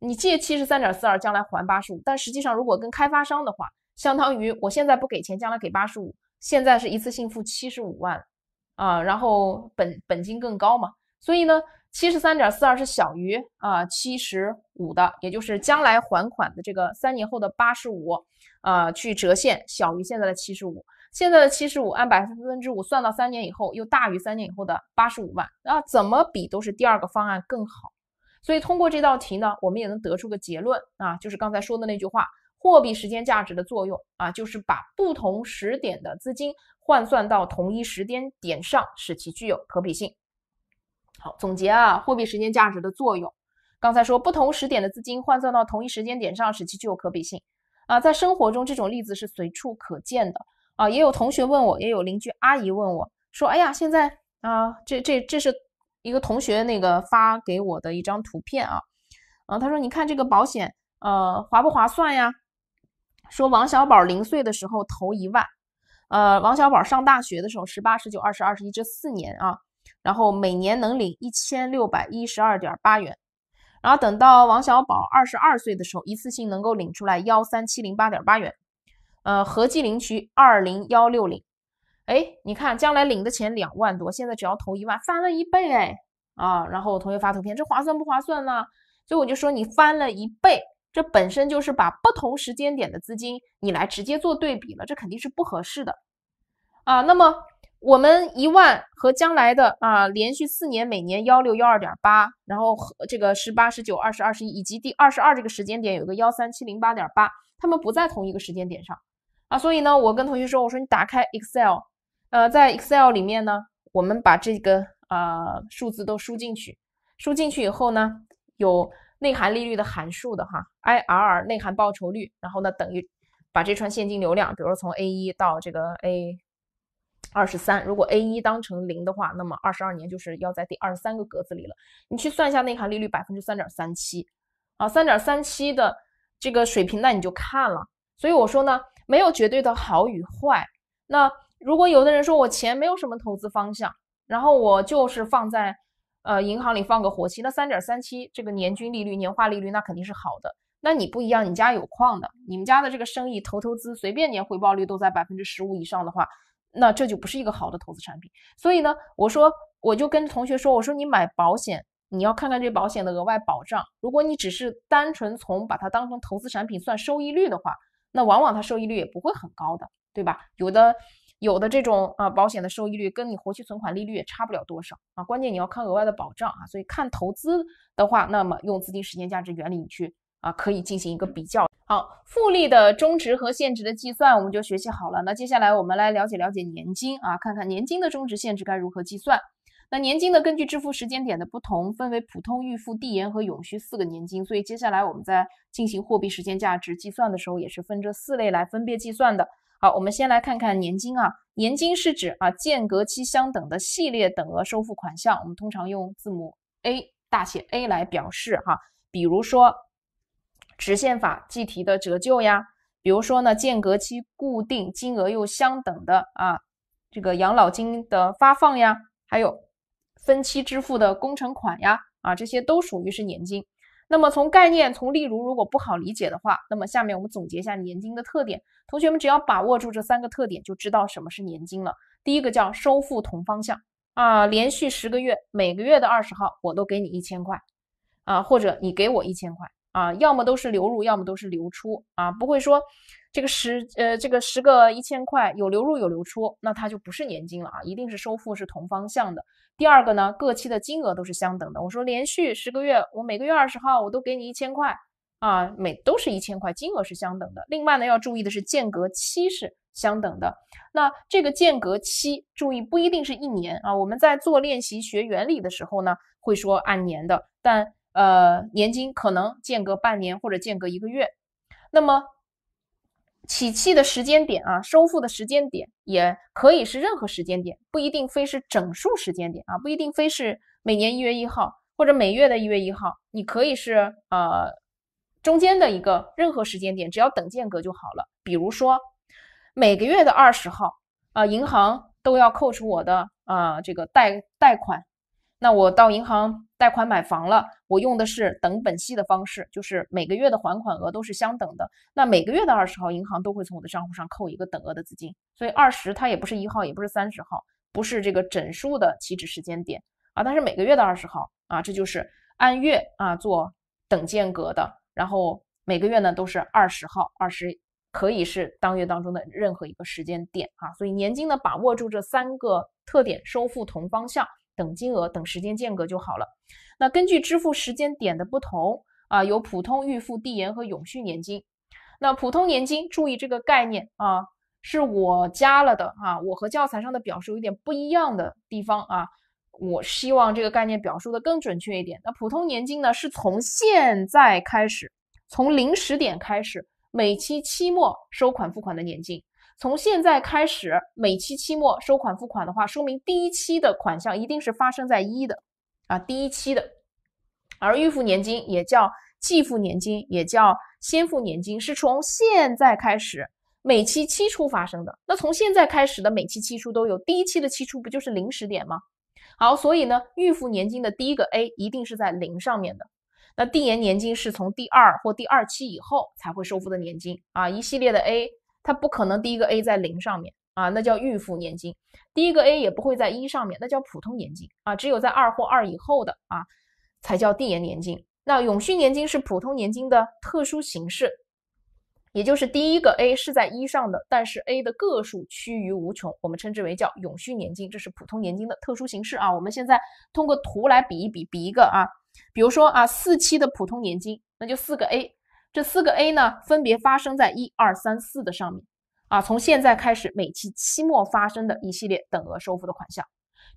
你借七十三点四二，将来还八十五。但实际上，如果跟开发商的话，相当于我现在不给钱，将来给八十五，现在是一次性付七十五万，啊，然后本本金更高嘛，所以呢。七十三点四二是小于啊七十五的，也就是将来还款的这个三年后的八十五，啊去折现小于现在的七十五，现在的七十五按百分之五算到三年以后又大于三年以后的八十五万，那怎么比都是第二个方案更好。所以通过这道题呢，我们也能得出个结论啊，就是刚才说的那句话，货币时间价值的作用啊，就是把不同时点的资金换算到同一时间点上，使其具有可比性。好，总结啊，货币时间价值的作用。刚才说不同时点的资金换算到同一时间点上，使其具有可比性啊。在生活中，这种例子是随处可见的啊。也有同学问我，也有邻居阿姨问我，说，哎呀，现在啊，这这这是一个同学那个发给我的一张图片啊，然他说，你看这个保险，呃，划不划算呀？说王小宝零岁的时候投一万，呃，王小宝上大学的时候，十八、十九、二十、二十一这四年啊。然后每年能领一千六百一十二点八元，然后等到王小宝二十二岁的时候，一次性能够领出来幺三七零八点八元，呃，合计领取二零幺六零，哎，你看将来领的钱两万多，现在只要投一万，翻了一倍哎，啊，然后我同学发图片，这划算不划算呢？所以我就说你翻了一倍，这本身就是把不同时间点的资金你来直接做对比了，这肯定是不合适的啊。那么。我们一万和将来的啊，连续四年每年幺六幺二点八，然后和这个十八、十九、二十二、十一以及第二十二这个时间点有个幺三七零八点八，它们不在同一个时间点上啊。所以呢，我跟同学说，我说你打开 Excel，呃，在 Excel 里面呢，我们把这个呃数字都输进去，输进去以后呢，有内含利率的函数的哈，IR 内含报酬率，然后呢等于把这串现金流量，比如说从 A 一到这个 A。二十三，如果 A 一当成零的话，那么二十二年就是要在第二十三个格子里了。你去算一下内含利率百分之三点三七，啊，三点三七的这个水平，那你就看了。所以我说呢，没有绝对的好与坏。那如果有的人说我钱没有什么投资方向，然后我就是放在呃银行里放个活期，那三点三七这个年均利率、年化利率那肯定是好的。那你不一样，你家有矿的，你们家的这个生意投投资随便年回报率都在百分之十五以上的话。那这就不是一个好的投资产品，所以呢，我说我就跟同学说，我说你买保险，你要看看这保险的额外保障，如果你只是单纯从把它当成投资产品算收益率的话，那往往它收益率也不会很高的，对吧？有的有的这种啊保险的收益率跟你活期存款利率也差不了多少啊，关键你要看额外的保障啊，所以看投资的话，那么用资金时间价值原理，你去啊可以进行一个比较。好，复利的终值和现值的计算我们就学习好了。那接下来我们来了解了解年金啊，看看年金的终值、现值该如何计算。那年金呢，根据支付时间点的不同，分为普通预付、递延和永续四个年金。所以接下来我们在进行货币时间价值计算的时候，也是分这四类来分别计算的。好，我们先来看看年金啊。年金是指啊间隔期相等的系列等额收付款项，我们通常用字母 A 大写 A 来表示哈。比如说。直线法计提的折旧呀，比如说呢，间隔期固定金额又相等的啊，这个养老金的发放呀，还有分期支付的工程款呀，啊，这些都属于是年金。那么从概念，从例如，如果不好理解的话，那么下面我们总结一下年金的特点。同学们只要把握住这三个特点，就知道什么是年金了。第一个叫收付同方向，啊，连续十个月，每个月的二十号，我都给你一千块，啊，或者你给我一千块。啊，要么都是流入，要么都是流出啊，不会说这个十呃这个十个一千块有流入有流出，那它就不是年金了啊，一定是收付是同方向的。第二个呢，各期的金额都是相等的。我说连续十个月，我每个月二十号我都给你一千块啊，每都是一千块，金额是相等的。另外呢，要注意的是间隔期是相等的。那这个间隔期注意不一定是一年啊，我们在做练习学原理的时候呢，会说按年的，但。呃，年金可能间隔半年或者间隔一个月，那么起讫的时间点啊，收付的时间点也可以是任何时间点，不一定非是整数时间点啊，不一定非是每年一月一号或者每月的一月一号，你可以是呃中间的一个任何时间点，只要等间隔就好了。比如说每个月的二十号啊，银行都要扣除我的啊这个贷贷款。那我到银行贷款买房了，我用的是等本息的方式，就是每个月的还款额都是相等的。那每个月的二十号，银行都会从我的账户上扣一个等额的资金。所以二十它也不是一号，也不是三十号，不是这个整数的起止时间点啊，但是每个月的二十号啊，这就是按月啊做等间隔的，然后每个月呢都是二十号，二十可以是当月当中的任何一个时间点啊。所以年金呢，把握住这三个特点，收付同方向。等金额、等时间间隔就好了。那根据支付时间点的不同啊，有普通预付、递延和永续年金。那普通年金，注意这个概念啊，是我加了的啊，我和教材上的表述有点不一样的地方啊，我希望这个概念表述的更准确一点。那普通年金呢，是从现在开始，从零时点开始，每期期末收款付款的年金。从现在开始，每期期末收款付款的话，说明第一期的款项一定是发生在一的啊，第一期的。而预付年金也叫季付年金，也叫先付年金，是从现在开始每期期初发生的。那从现在开始的每期期初都有，第一期的期初不就是零时点吗？好，所以呢，预付年金的第一个 A 一定是在零上面的。那定延年金是从第二或第二期以后才会收付的年金啊，一系列的 A。它不可能第一个 a 在零上面啊，那叫预付年金。第一个 a 也不会在一上面，那叫普通年金啊。只有在二或二以后的啊，才叫递延年金。那永续年金是普通年金的特殊形式，也就是第一个 a 是在一上的，但是 a 的个数趋于无穷，我们称之为叫永续年金，这是普通年金的特殊形式啊。我们现在通过图来比一比，比一个啊，比如说啊，四期的普通年金，那就四个 a。这四个 A 呢，分别发生在一二三四的上面，啊，从现在开始每期期末发生的一系列等额收付的款项，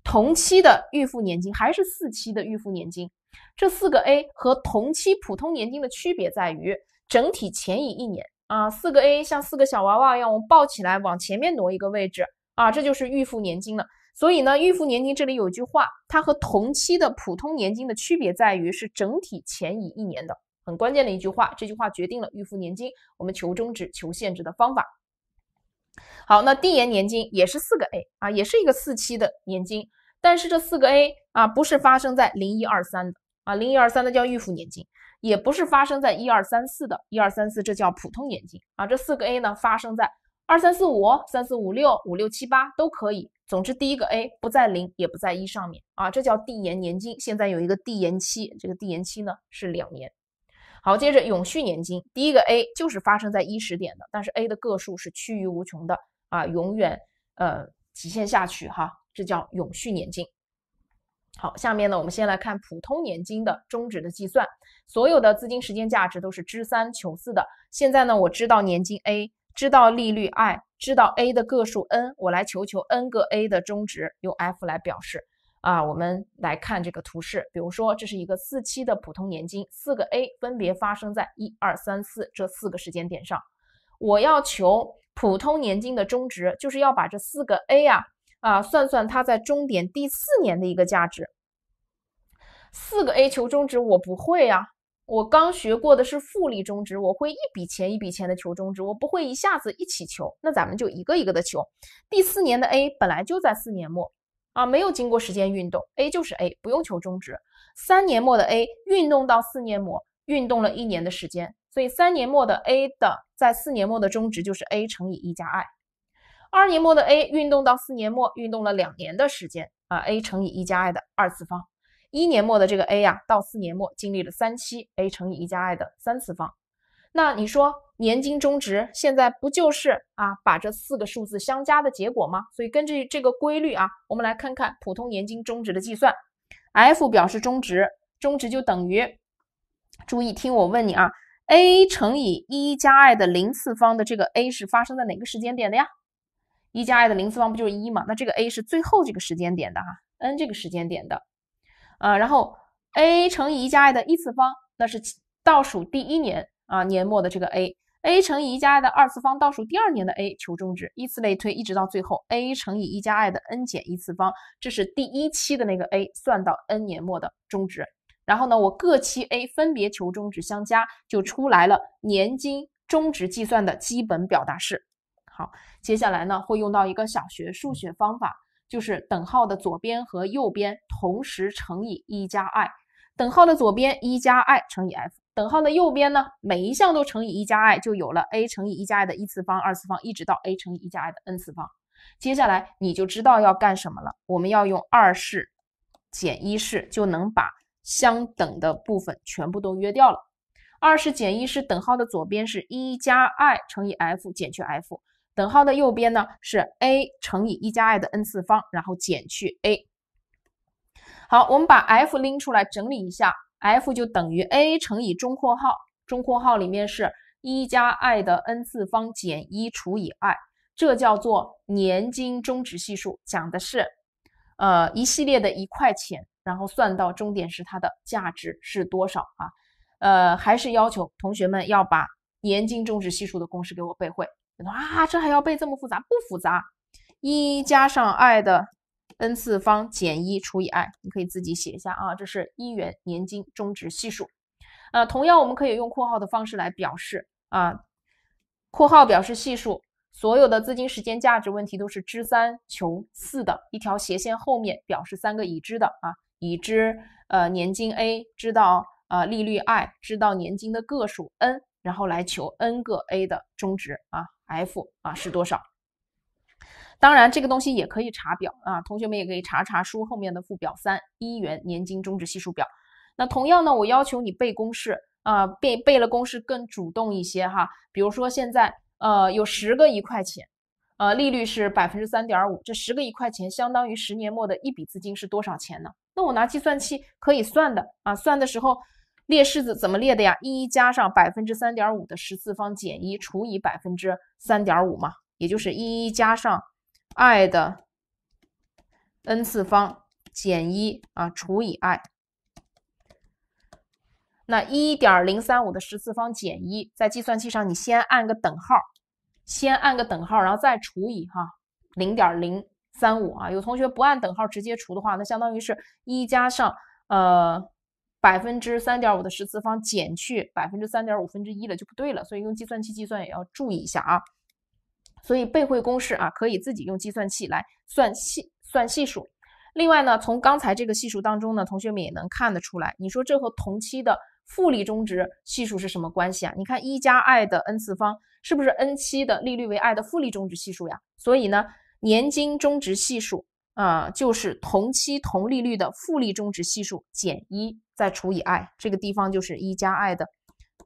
同期的预付年金还是四期的预付年金，这四个 A 和同期普通年金的区别在于整体前移一年，啊，四个 A 像四个小娃娃一样，我们抱起来往前面挪一个位置，啊，这就是预付年金了。所以呢，预付年金这里有句话，它和同期的普通年金的区别在于是整体前移一年的。很关键的一句话，这句话决定了预付年金我们求终值、求限制的方法。好，那递延年金也是四个 A 啊，也是一个四期的年金，但是这四个 A 啊不是发生在零一二三的啊，零一二三的叫预付年金，也不是发生在一二三四的，一二三四这叫普通年金啊。这四个 A 呢发生在二三四五、三四五六、五六七八都可以。总之，第一个 A 不在零也不在一上面啊，这叫递延年金。现在有一个递延期，这个递延期呢是两年。好，接着永续年金，第一个 A 就是发生在一时点的，但是 A 的个数是趋于无穷的啊，永远呃极限下去哈，这叫永续年金。好，下面呢，我们先来看普通年金的终值的计算，所有的资金时间价值都是知三求四的。现在呢，我知道年金 A，知道利率 i，知道 A 的个数 n，我来求求 n 个 A 的终值，用 F 来表示。啊，我们来看这个图示。比如说，这是一个四期的普通年金，四个 A 分别发生在一二三四这四个时间点上。我要求普通年金的终值，就是要把这四个 A 啊啊算算它在终点第四年的一个价值。四个 A 求中值我不会啊，我刚学过的是复利中值，我会一笔钱一笔钱的求中值，我不会一下子一起求。那咱们就一个一个的求。第四年的 A 本来就在四年末。啊，没有经过时间运动，A 就是 A，不用求终值。三年末的 A 运动到四年末，运动了一年的时间，所以三年末的 A 的在四年末的终值就是 A 乘以一加 i。二年末的 A 运动到四年末，运动了两年的时间，啊，A 乘以一加 i 的二次方。一年末的这个 A 呀，到四年末经历了三期，A 乘以一加 i 的三次方。那你说？年金终值现在不就是啊，把这四个数字相加的结果吗？所以根据这个规律啊，我们来看看普通年金终值的计算。F 表示终值，终值就等于，注意听我问你啊，A 乘以一加 i 的零次方的这个 A 是发生在哪个时间点的呀？一加 i 的零次方不就是一吗？那这个 A 是最后这个时间点的哈，n 这个时间点的啊，然后 A 乘以一加 i 的一次方，那是倒数第一年啊年末的这个 A。a 乘以一加 i 的二次方倒数第二年的 a 求终值，依次类推，一直到最后 a 乘以一加 i 的 n 减一次方，这是第一期的那个 a 算到 n 年末的终值。然后呢，我各期 a 分别求终值相加，就出来了年金终值计算的基本表达式。好，接下来呢会用到一个小学数学方法，就是等号的左边和右边同时乘以一加 i，等号的左边一加 i 乘以 f。等号的右边呢，每一项都乘以一加 i，就有了 a 乘以一加 i 的一次方、二次方，一直到 a 乘以一加 i 的 n 次方。接下来你就知道要干什么了。我们要用二式减一式，就能把相等的部分全部都约掉了。二式减一式，等号的左边是一加 i 乘以 f 减去 f，等号的右边呢是 a 乘以一加 i 的 n 次方，然后减去 a。好，我们把 f 拎出来整理一下。F 就等于 A 乘以中括号，中括号里面是一加 i 的 n 次方减一除以 i，这叫做年金终值系数，讲的是，呃，一系列的一块钱，然后算到终点时它的价值是多少啊？呃，还是要求同学们要把年金终值系数的公式给我背会。啊，这还要背这么复杂？不复杂，一加上 i 的。n 次方减一除以 i，你可以自己写一下啊，这是一元年金终值系数。啊，同样我们可以用括号的方式来表示啊，括号表示系数。所有的资金时间价值问题都是知三求四的，一条斜线后面表示三个已知的啊，已知呃年金 a，知道呃利率 i，知道年金的个数 n，然后来求 n 个 a 的终值啊 f 啊是多少。当然，这个东西也可以查表啊，同学们也可以查查书后面的附表三一元年金终值系数表。那同样呢，我要求你背公式啊，背背了公式更主动一些哈。比如说现在呃有十个一块钱，呃利率是百分之三点五，这十个一块钱相当于十年末的一笔资金是多少钱呢？那我拿计算器可以算的啊，算的时候列式子怎么列的呀？一一加上百分之三点五的十次方减一除以百分之三点五嘛，也就是一一加上。i 的 n 次方减一啊，除以 i。那一点零三五的十次方减一，在计算器上你先按个等号，先按个等号，然后再除以哈零点零三五啊。有同学不按等号直接除的话，那相当于是一加上呃百分之三点五的十次方减去百分之三点五分之一了，就不对了。所以用计算器计算也要注意一下啊。所以背会公式啊，可以自己用计算器来算系算系数。另外呢，从刚才这个系数当中呢，同学们也能看得出来，你说这和同期的复利终值系数是什么关系啊？你看一加 i 的 n 次方是不是 n 期的利率为 i 的复利终值系数呀？所以呢，年金终值系数啊，就是同期同利率的复利终值系数减一再除以 i，这个地方就是一加 i 的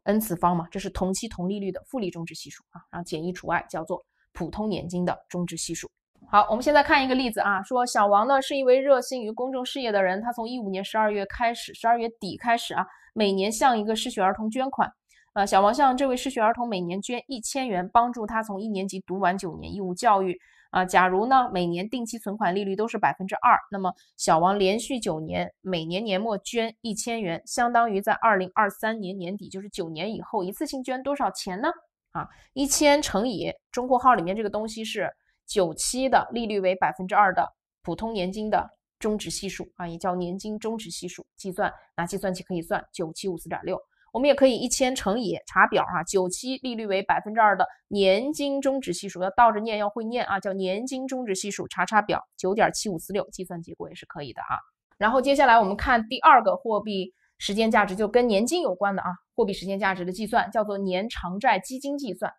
n 次方嘛，这是同期同利率的复利终值系数啊，然后减一除 i 叫做。普通年金的终值系数。好，我们现在看一个例子啊，说小王呢是一位热心于公众事业的人，他从一五年十二月开始，十二月底开始啊，每年向一个失学儿童捐款。呃，小王向这位失学儿童每年捐一千元，帮助他从一年级读完九年义务教育。啊，假如呢每年定期存款利率都是百分之二，那么小王连续九年每年年末捐一千元，相当于在二零二三年年底，就是九年以后一次性捐多少钱呢？啊，一千乘以中括号里面这个东西是九七的利率为百分之二的普通年金的终值系数啊，也叫年金终值系数计算。拿计算器可以算九七五四点六，我们也可以一千乘以查表啊，九七利率为百分之二的年金终值系数要倒着念，要会念啊，叫年金终值系数查查表九点七五四六，计算结果也是可以的啊。然后接下来我们看第二个货币时间价值，就跟年金有关的啊。货币时间价值的计算叫做年偿债基金计算，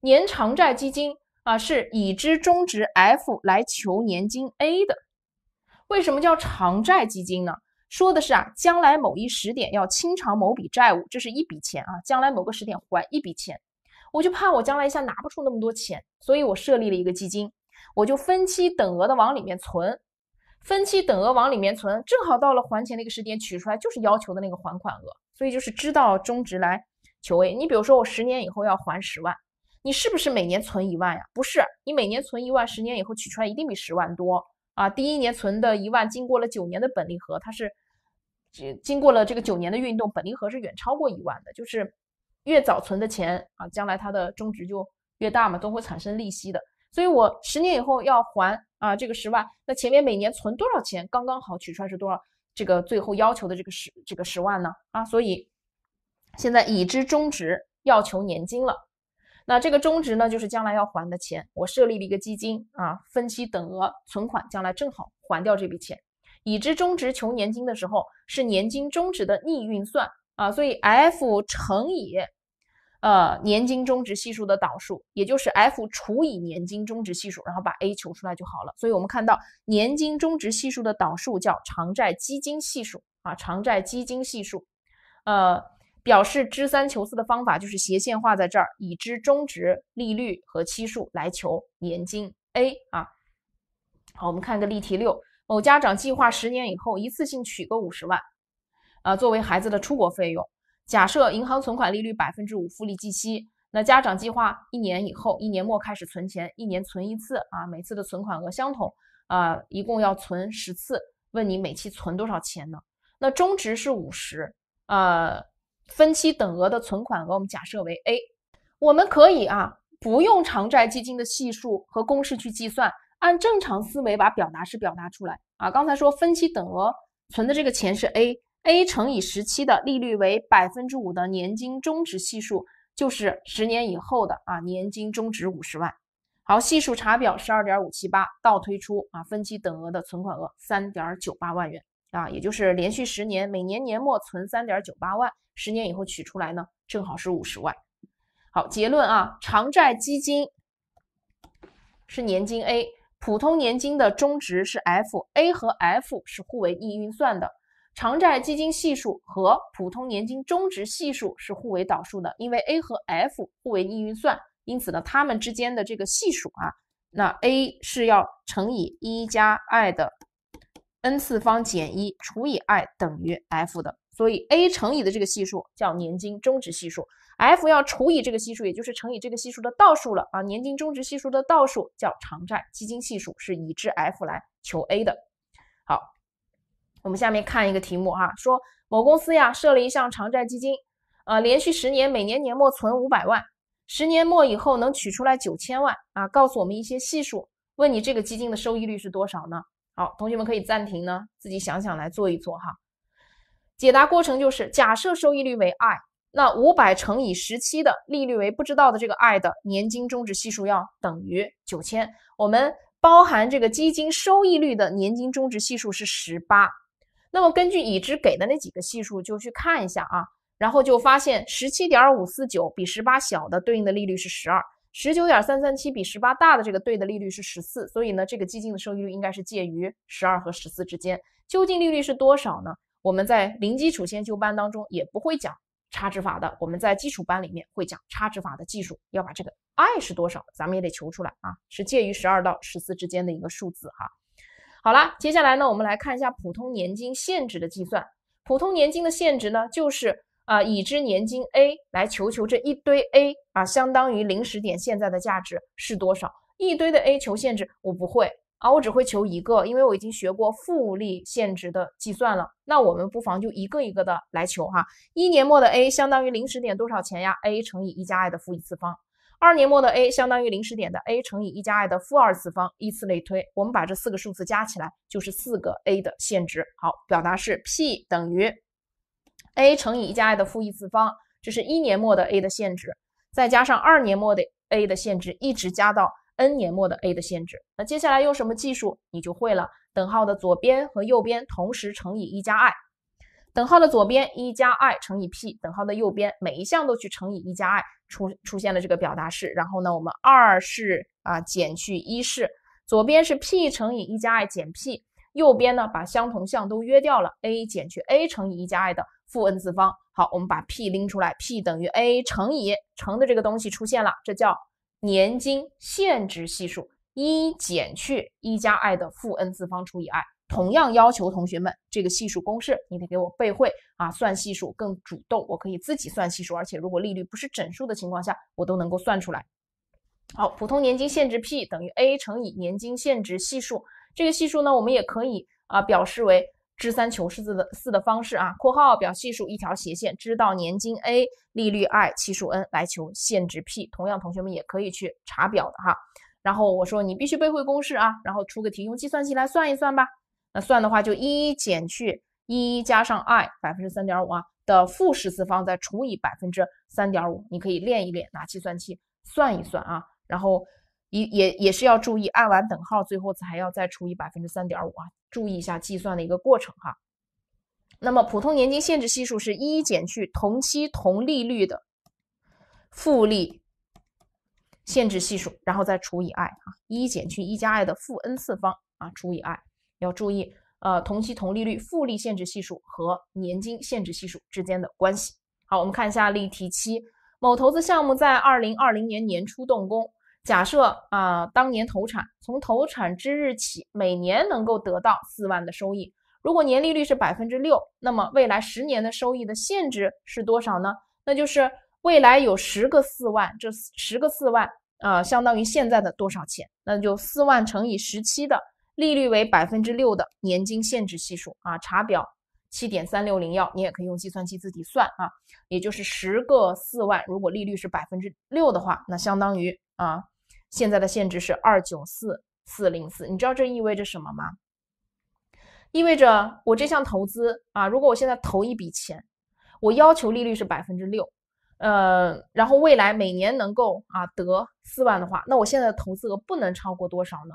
年偿债基金啊是已知终值 F 来求年金 A 的。为什么叫长债基金呢？说的是啊，将来某一时点要清偿某笔债务，这是一笔钱啊，将来某个时点还一笔钱。我就怕我将来一下拿不出那么多钱，所以我设立了一个基金，我就分期等额的往里面存，分期等额往里面存，正好到了还钱那个时点取出来就是要求的那个还款额。所以就是知道终值来求 A。你比如说我十年以后要还十万，你是不是每年存一万呀？不是，你每年存一万，十年以后取出来一定比十万多啊！第一年存的一万，经过了九年的本利和，它是经经过了这个九年的运动，本利和是远超过一万的。就是越早存的钱啊，将来它的终值就越大嘛，都会产生利息的。所以我十年以后要还啊这个十万，那前面每年存多少钱，刚刚好取出来是多少？这个最后要求的这个十这个十万呢？啊，所以现在已知终值要求年金了。那这个终值呢，就是将来要还的钱。我设立了一个基金啊，分期等额存款，将来正好还掉这笔钱。已知终值求年金的时候，是年金终值的逆运算啊，所以 F 乘以。呃，年金终值系数的导数，也就是 F 除以年金终值系数，然后把 A 求出来就好了。所以我们看到年金终值系数的导数叫偿债基金系数啊，偿债基金系数，呃，表示知三求四的方法就是斜线画在这儿，已知终值、利率和期数来求年金 A 啊。好，我们看个例题六，某家长计划十年以后一次性取个五十万，啊，作为孩子的出国费用。假设银行存款利率百分之五，复利计息。那家长计划一年以后，一年末开始存钱，一年存一次啊，每次的存款额相同啊，一共要存十次。问你每期存多少钱呢？那终值是五十啊，分期等额的存款额我们假设为 a，我们可以啊，不用偿债基金的系数和公式去计算，按正常思维把表达式表达出来啊。刚才说分期等额存的这个钱是 a。a 乘以十七的利率为百分之五的年金终值系数就是十年以后的啊年金终值五十万，好，系数查表十二点五七八，倒推出啊分期等额的存款额三点九八万元啊，也就是连续十年每年年末存三点九八万，十年以后取出来呢正好是五十万。好，结论啊，偿债基金是年金 a，普通年金的终值是 f，a 和 f 是互为逆运算的。偿债基金系数和普通年金终值系数是互为倒数的，因为 A 和 F 互为逆运算，因此呢，它们之间的这个系数啊，那 A 是要乘以一加 i 的 n 次方减一除以 i 等于 F 的，所以 A 乘以的这个系数叫年金终值系数，F 要除以这个系数，也就是乘以这个系数的倒数了啊，年金终值系数的倒数叫偿债基金系数，是已知 F 来求 A 的。我们下面看一个题目哈，说某公司呀设了一项偿债基金，呃，连续十年每年年末存五百万，十年末以后能取出来九千万啊。告诉我们一些系数，问你这个基金的收益率是多少呢？好，同学们可以暂停呢，自己想想来做一做哈。解答过程就是假设收益率为 i，那五百乘以十七的利率为不知道的这个 i 的年金终值系数要等于九千，我们包含这个基金收益率的年金终值系数是十八。那么根据已知给的那几个系数，就去看一下啊，然后就发现十七点五四九比十八小的对应的利率是十二，十九点三三七比十八大的这个对的利率是十四，所以呢，这个基金的收益率应该是介于十二和十四之间。究竟利率是多少呢？我们在零基础先修班当中也不会讲差值法的，我们在基础班里面会讲差值法的技术，要把这个 i 是多少，咱们也得求出来啊，是介于十二到十四之间的一个数字哈。好啦，接下来呢，我们来看一下普通年金现值的计算。普通年金的现值呢，就是啊，已知年金 A 来求求这一堆 A 啊，相当于零时点现在的价值是多少？一堆的 A 求限值我不会啊，我只会求一个，因为我已经学过复利现值的计算了。那我们不妨就一个一个的来求哈。一年末的 A 相当于零时点多少钱呀？A 乘以一加 i 的负一次方。二年末的 A 相当于零时点的 A 乘以一加 i 的负二次方，依次类推。我们把这四个数字加起来，就是四个 A 的限值。好，表达式 P 等于 A 乘以一加 i 的负一次方，这是一年末的 A 的限值，再加上二年末的 A 的限值，一直加到 n 年末的 A 的限值。那接下来用什么技术，你就会了。等号的左边和右边同时乘以一加 i。等号的左边一加 i 乘以 p，等号的右边每一项都去乘以一加 i，出出现了这个表达式。然后呢，我们二式啊减去一式，左边是 p 乘以一加 i 减 p，右边呢把相同项都约掉了，a 减去 a 乘以一加 i 的负 n 次方。好，我们把 p 拎出来，p 等于 a 乘以乘的这个东西出现了，这叫年金现值系数一减去一加 i 的负 n 次方除以 i。同样要求同学们，这个系数公式你得给我背会啊！算系数更主动，我可以自己算系数，而且如果利率不是整数的情况下，我都能够算出来。好，普通年金现值 P 等于 A 乘以年金现值系数。这个系数呢，我们也可以啊表示为知三求四字的四的方式啊。括号表系数，一条斜线，知道年金 A、利率 i、期数 n 来求现值 P。同样，同学们也可以去查表的哈。然后我说你必须背会公式啊，然后出个题，用计算器来算一算吧。那算的话，就一减去一加上 i 百分之三点五啊的负十次方，再除以百分之三点五。你可以练一练，拿计算器算一算啊。然后也也也是要注意，按完等号，最后还要再除以百分之三点五啊。注意一下计算的一个过程哈。那么普通年金限制系数是一减去同期同利率的复利限制系数，然后再除以 i 啊，一减去一加 i 的负 n 次方啊除以 i。要注意，呃，同期同利率复利限制系数和年金限制系数之间的关系。好，我们看一下例题七。某投资项目在二零二零年年初动工，假设啊当年投产，从投产之日起，每年能够得到四万的收益。如果年利率是百分之六，那么未来十年的收益的限制是多少呢？那就是未来有十个四万，这十个四万啊，相当于现在的多少钱？那就四万乘以十七的。利率为百分之六的年金限制系数啊，查表七点三六零幺，你也可以用计算器自己算啊，也就是十个四万。如果利率是百分之六的话，那相当于啊，现在的限制是二九四四零四。你知道这意味着什么吗？意味着我这项投资啊，如果我现在投一笔钱，我要求利率是百分之六，呃，然后未来每年能够啊得四万的话，那我现在的投资额不能超过多少呢？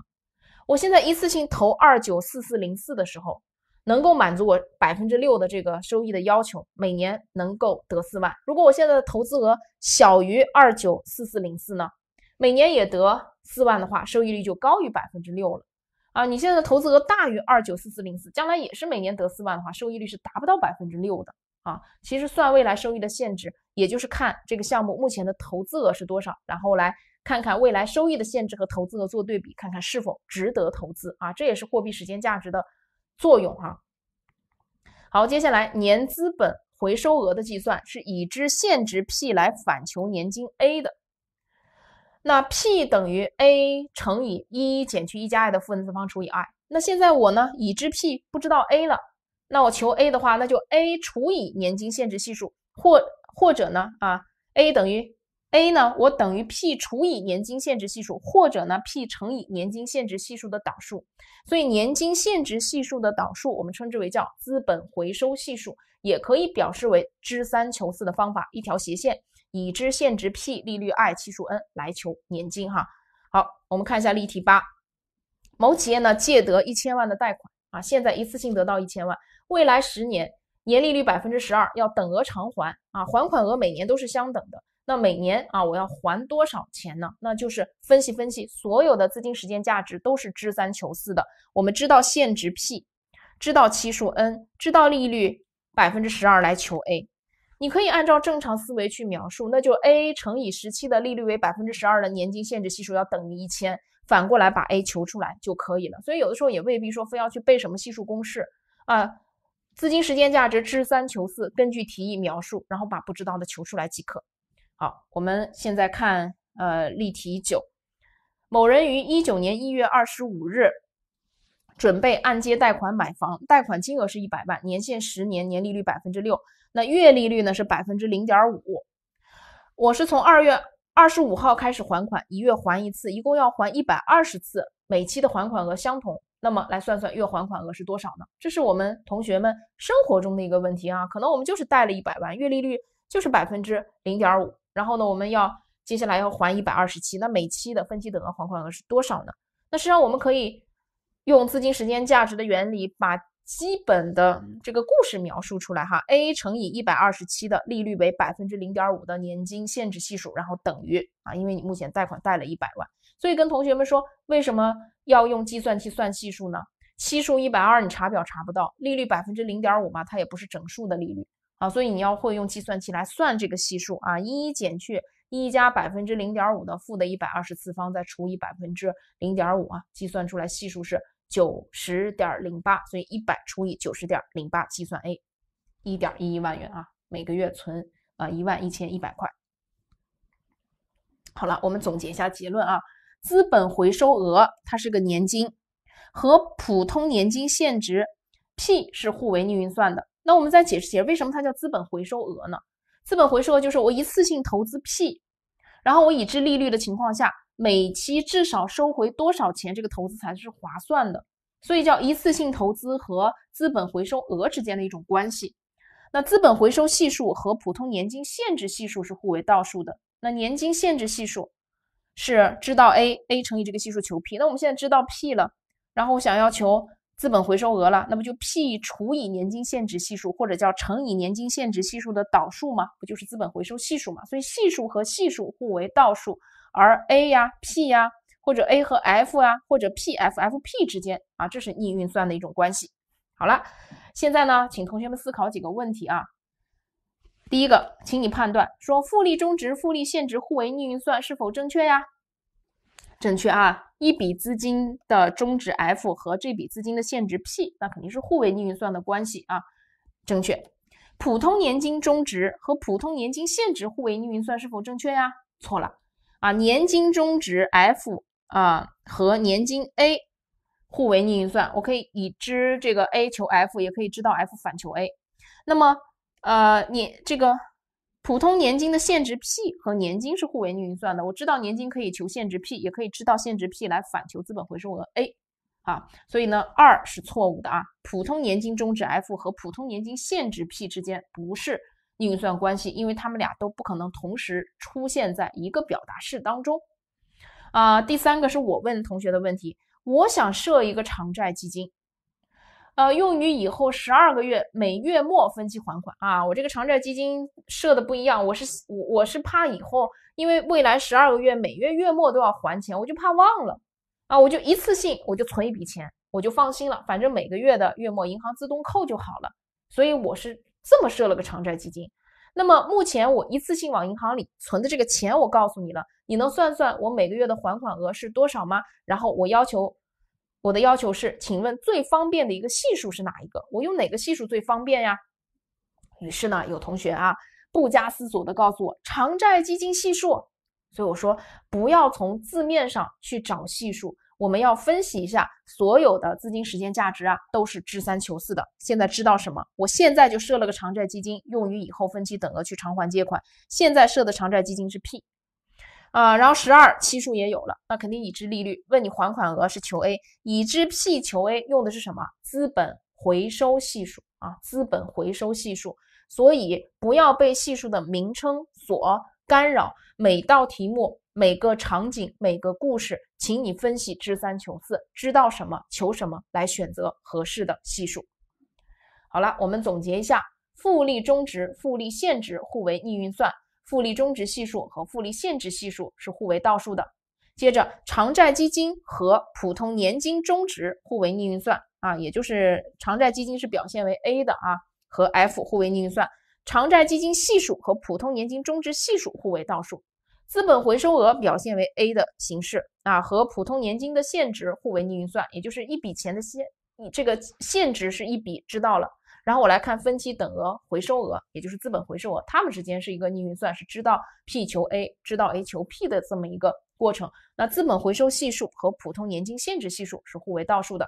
我现在一次性投二九四四零四的时候，能够满足我百分之六的这个收益的要求，每年能够得四万。如果我现在的投资额小于二九四四零四呢，每年也得四万的话，收益率就高于百分之六了。啊，你现在的投资额大于二九四四零四，将来也是每年得四万的话，收益率是达不到百分之六的啊。其实算未来收益的限制也就是看这个项目目前的投资额是多少，然后来看看未来收益的限制和投资额做对比，看看是否值得投资啊！这也是货币时间价值的作用哈。好，接下来年资本回收额的计算是已知现值 P 来反求年金 A 的。那 P 等于 A 乘以一减去一加 i 的负 n 次方除以 i。那现在我呢，已知 P，不知道 A 了。那我求 A 的话，那就 A 除以年金现值系数或。或者呢？啊，A 等于 A 呢？我等于 P 除以年金现值系数，或者呢，P 乘以年金现值系数的导数。所以年金现值系数的导数，我们称之为叫资本回收系数，也可以表示为知三求四的方法，一条斜线，已知现值 P、利率 i、期数 n 来求年金哈。好，我们看一下例题八，某企业呢借得一千万的贷款啊，现在一次性得到一千万，未来十年。年利率百分之十二，要等额偿还啊，还款额每年都是相等的。那每年啊，我要还多少钱呢？那就是分析分析，所有的资金时间价值都是知三求四的。我们知道现值 P，知道期数 n，知道利率百分之十二来求 A。你可以按照正常思维去描述，那就 A 乘以十七的利率为百分之十二的年金限制系数要等于一千，反过来把 A 求出来就可以了。所以有的时候也未必说非要去背什么系数公式啊。资金时间价值知三求四，根据题意描述，然后把不知道的求出来即可。好，我们现在看呃例题九，某人于一九年一月二十五日准备按揭贷款买房，贷款金额是一百万，年限十年，年利率百分之六，那月利率呢是百分之零点五。我是从二月二十五号开始还款，一月还一次，一共要还一百二十次，每期的还款额相同。那么来算算月还款额是多少呢？这是我们同学们生活中的一个问题啊。可能我们就是贷了一百万，月利率就是百分之零点五，然后呢，我们要接下来要还一百二十期，那每期的分期等额还款额是多少呢？那实际上我们可以用资金时间价值的原理，把基本的这个故事描述出来哈。A 乘以一百二十期的利率为百分之零点五的年金限制系数，然后等于啊，因为你目前贷款贷了一百万。所以跟同学们说，为什么要用计算器算系数呢？系数一百二，你查表查不到，利率百分之零点五嘛，它也不是整数的利率啊，所以你要会用计算器来算这个系数啊，一减去一加百分之零点五的负的一百二十次方，再除以百分之零点五啊，计算出来系数是九十点零八，所以一百除以九十点零八，计算 A 一点一万元啊，每个月存啊一万一千一百块。好了，我们总结一下结论啊。资本回收额它是个年金，和普通年金现值 P 是互为逆运算的。那我们再解释解释，为什么它叫资本回收额呢？资本回收额就是我一次性投资 P，然后我已知利率的情况下，每期至少收回多少钱，这个投资才是划算的。所以叫一次性投资和资本回收额之间的一种关系。那资本回收系数和普通年金限制系数是互为倒数的。那年金限制系数。是知道 a，a 乘以这个系数求 p，那我们现在知道 p 了，然后我想要求资本回收额了，那不就 p 除以年金现值系数，或者叫乘以年金现值系数的倒数吗？不就是资本回收系数吗？所以系数和系数互为倒数，而 a 呀，p 呀，或者 a 和 f 啊，或者 p，f，f，p 之间啊，这是逆运算的一种关系。好了，现在呢，请同学们思考几个问题啊。第一个，请你判断说复利终值、复利现值互为逆运算是否正确呀？正确啊，一笔资金的终值 F 和这笔资金的现值 P，那肯定是互为逆运算的关系啊，正确。普通年金终值和普通年金现值互为逆运算是否正确呀？错了啊，年金终值 F 啊和年金 A 互为逆运算，我可以已知这个 A 求 F，也可以知道 F 反求 A，那么。呃，年这个普通年金的现值 P 和年金是互为逆运算的。我知道年金可以求现值 P，也可以知道现值 P 来反求资本回收额 A，啊，所以呢，二是错误的啊。普通年金终值 F 和普通年金现值 P 之间不是逆运算关系，因为它们俩都不可能同时出现在一个表达式当中，啊。第三个是我问同学的问题，我想设一个偿债基金。呃，用于以后十二个月每月末分期还款啊。我这个长债基金设的不一样，我是我我是怕以后，因为未来十二个月每月月末都要还钱，我就怕忘了啊，我就一次性我就存一笔钱，我就放心了，反正每个月的月末银行自动扣就好了。所以我是这么设了个长债基金。那么目前我一次性往银行里存的这个钱，我告诉你了，你能算算我每个月的还款额是多少吗？然后我要求。我的要求是，请问最方便的一个系数是哪一个？我用哪个系数最方便呀？于是呢，有同学啊，不加思索的告诉我，偿债基金系数。所以我说，不要从字面上去找系数，我们要分析一下所有的资金时间价值啊，都是知三求四的。现在知道什么？我现在就设了个偿债基金，用于以后分期等额去偿还借款。现在设的偿债基金是 P。啊，然后十二期数也有了，那肯定已知利率，问你还款额是求 A，已知 P 求 A 用的是什么？资本回收系数啊，资本回收系数。所以不要被系数的名称所干扰，每道题目、每个场景、每个故事，请你分析知三求四，知道什么求什么来选择合适的系数。好了，我们总结一下，复利终值、复利现值互为逆运算。复利终值系数和复利现值系数是互为倒数的。接着，偿债基金和普通年金终值互为逆运算啊，也就是偿债基金是表现为 A 的啊，和 F 互为逆运算。偿债基金系数和普通年金终值系数互为倒数。资本回收额表现为 A 的形式啊，和普通年金的现值互为逆运算，也就是一笔钱的现，你这个现值是一笔，知道了。然后我来看分期等额回收额，也就是资本回收额，它们之间是一个逆运算，是知道 P 求 A，知道 A 求 P 的这么一个过程。那资本回收系数和普通年金限制系数是互为倒数的。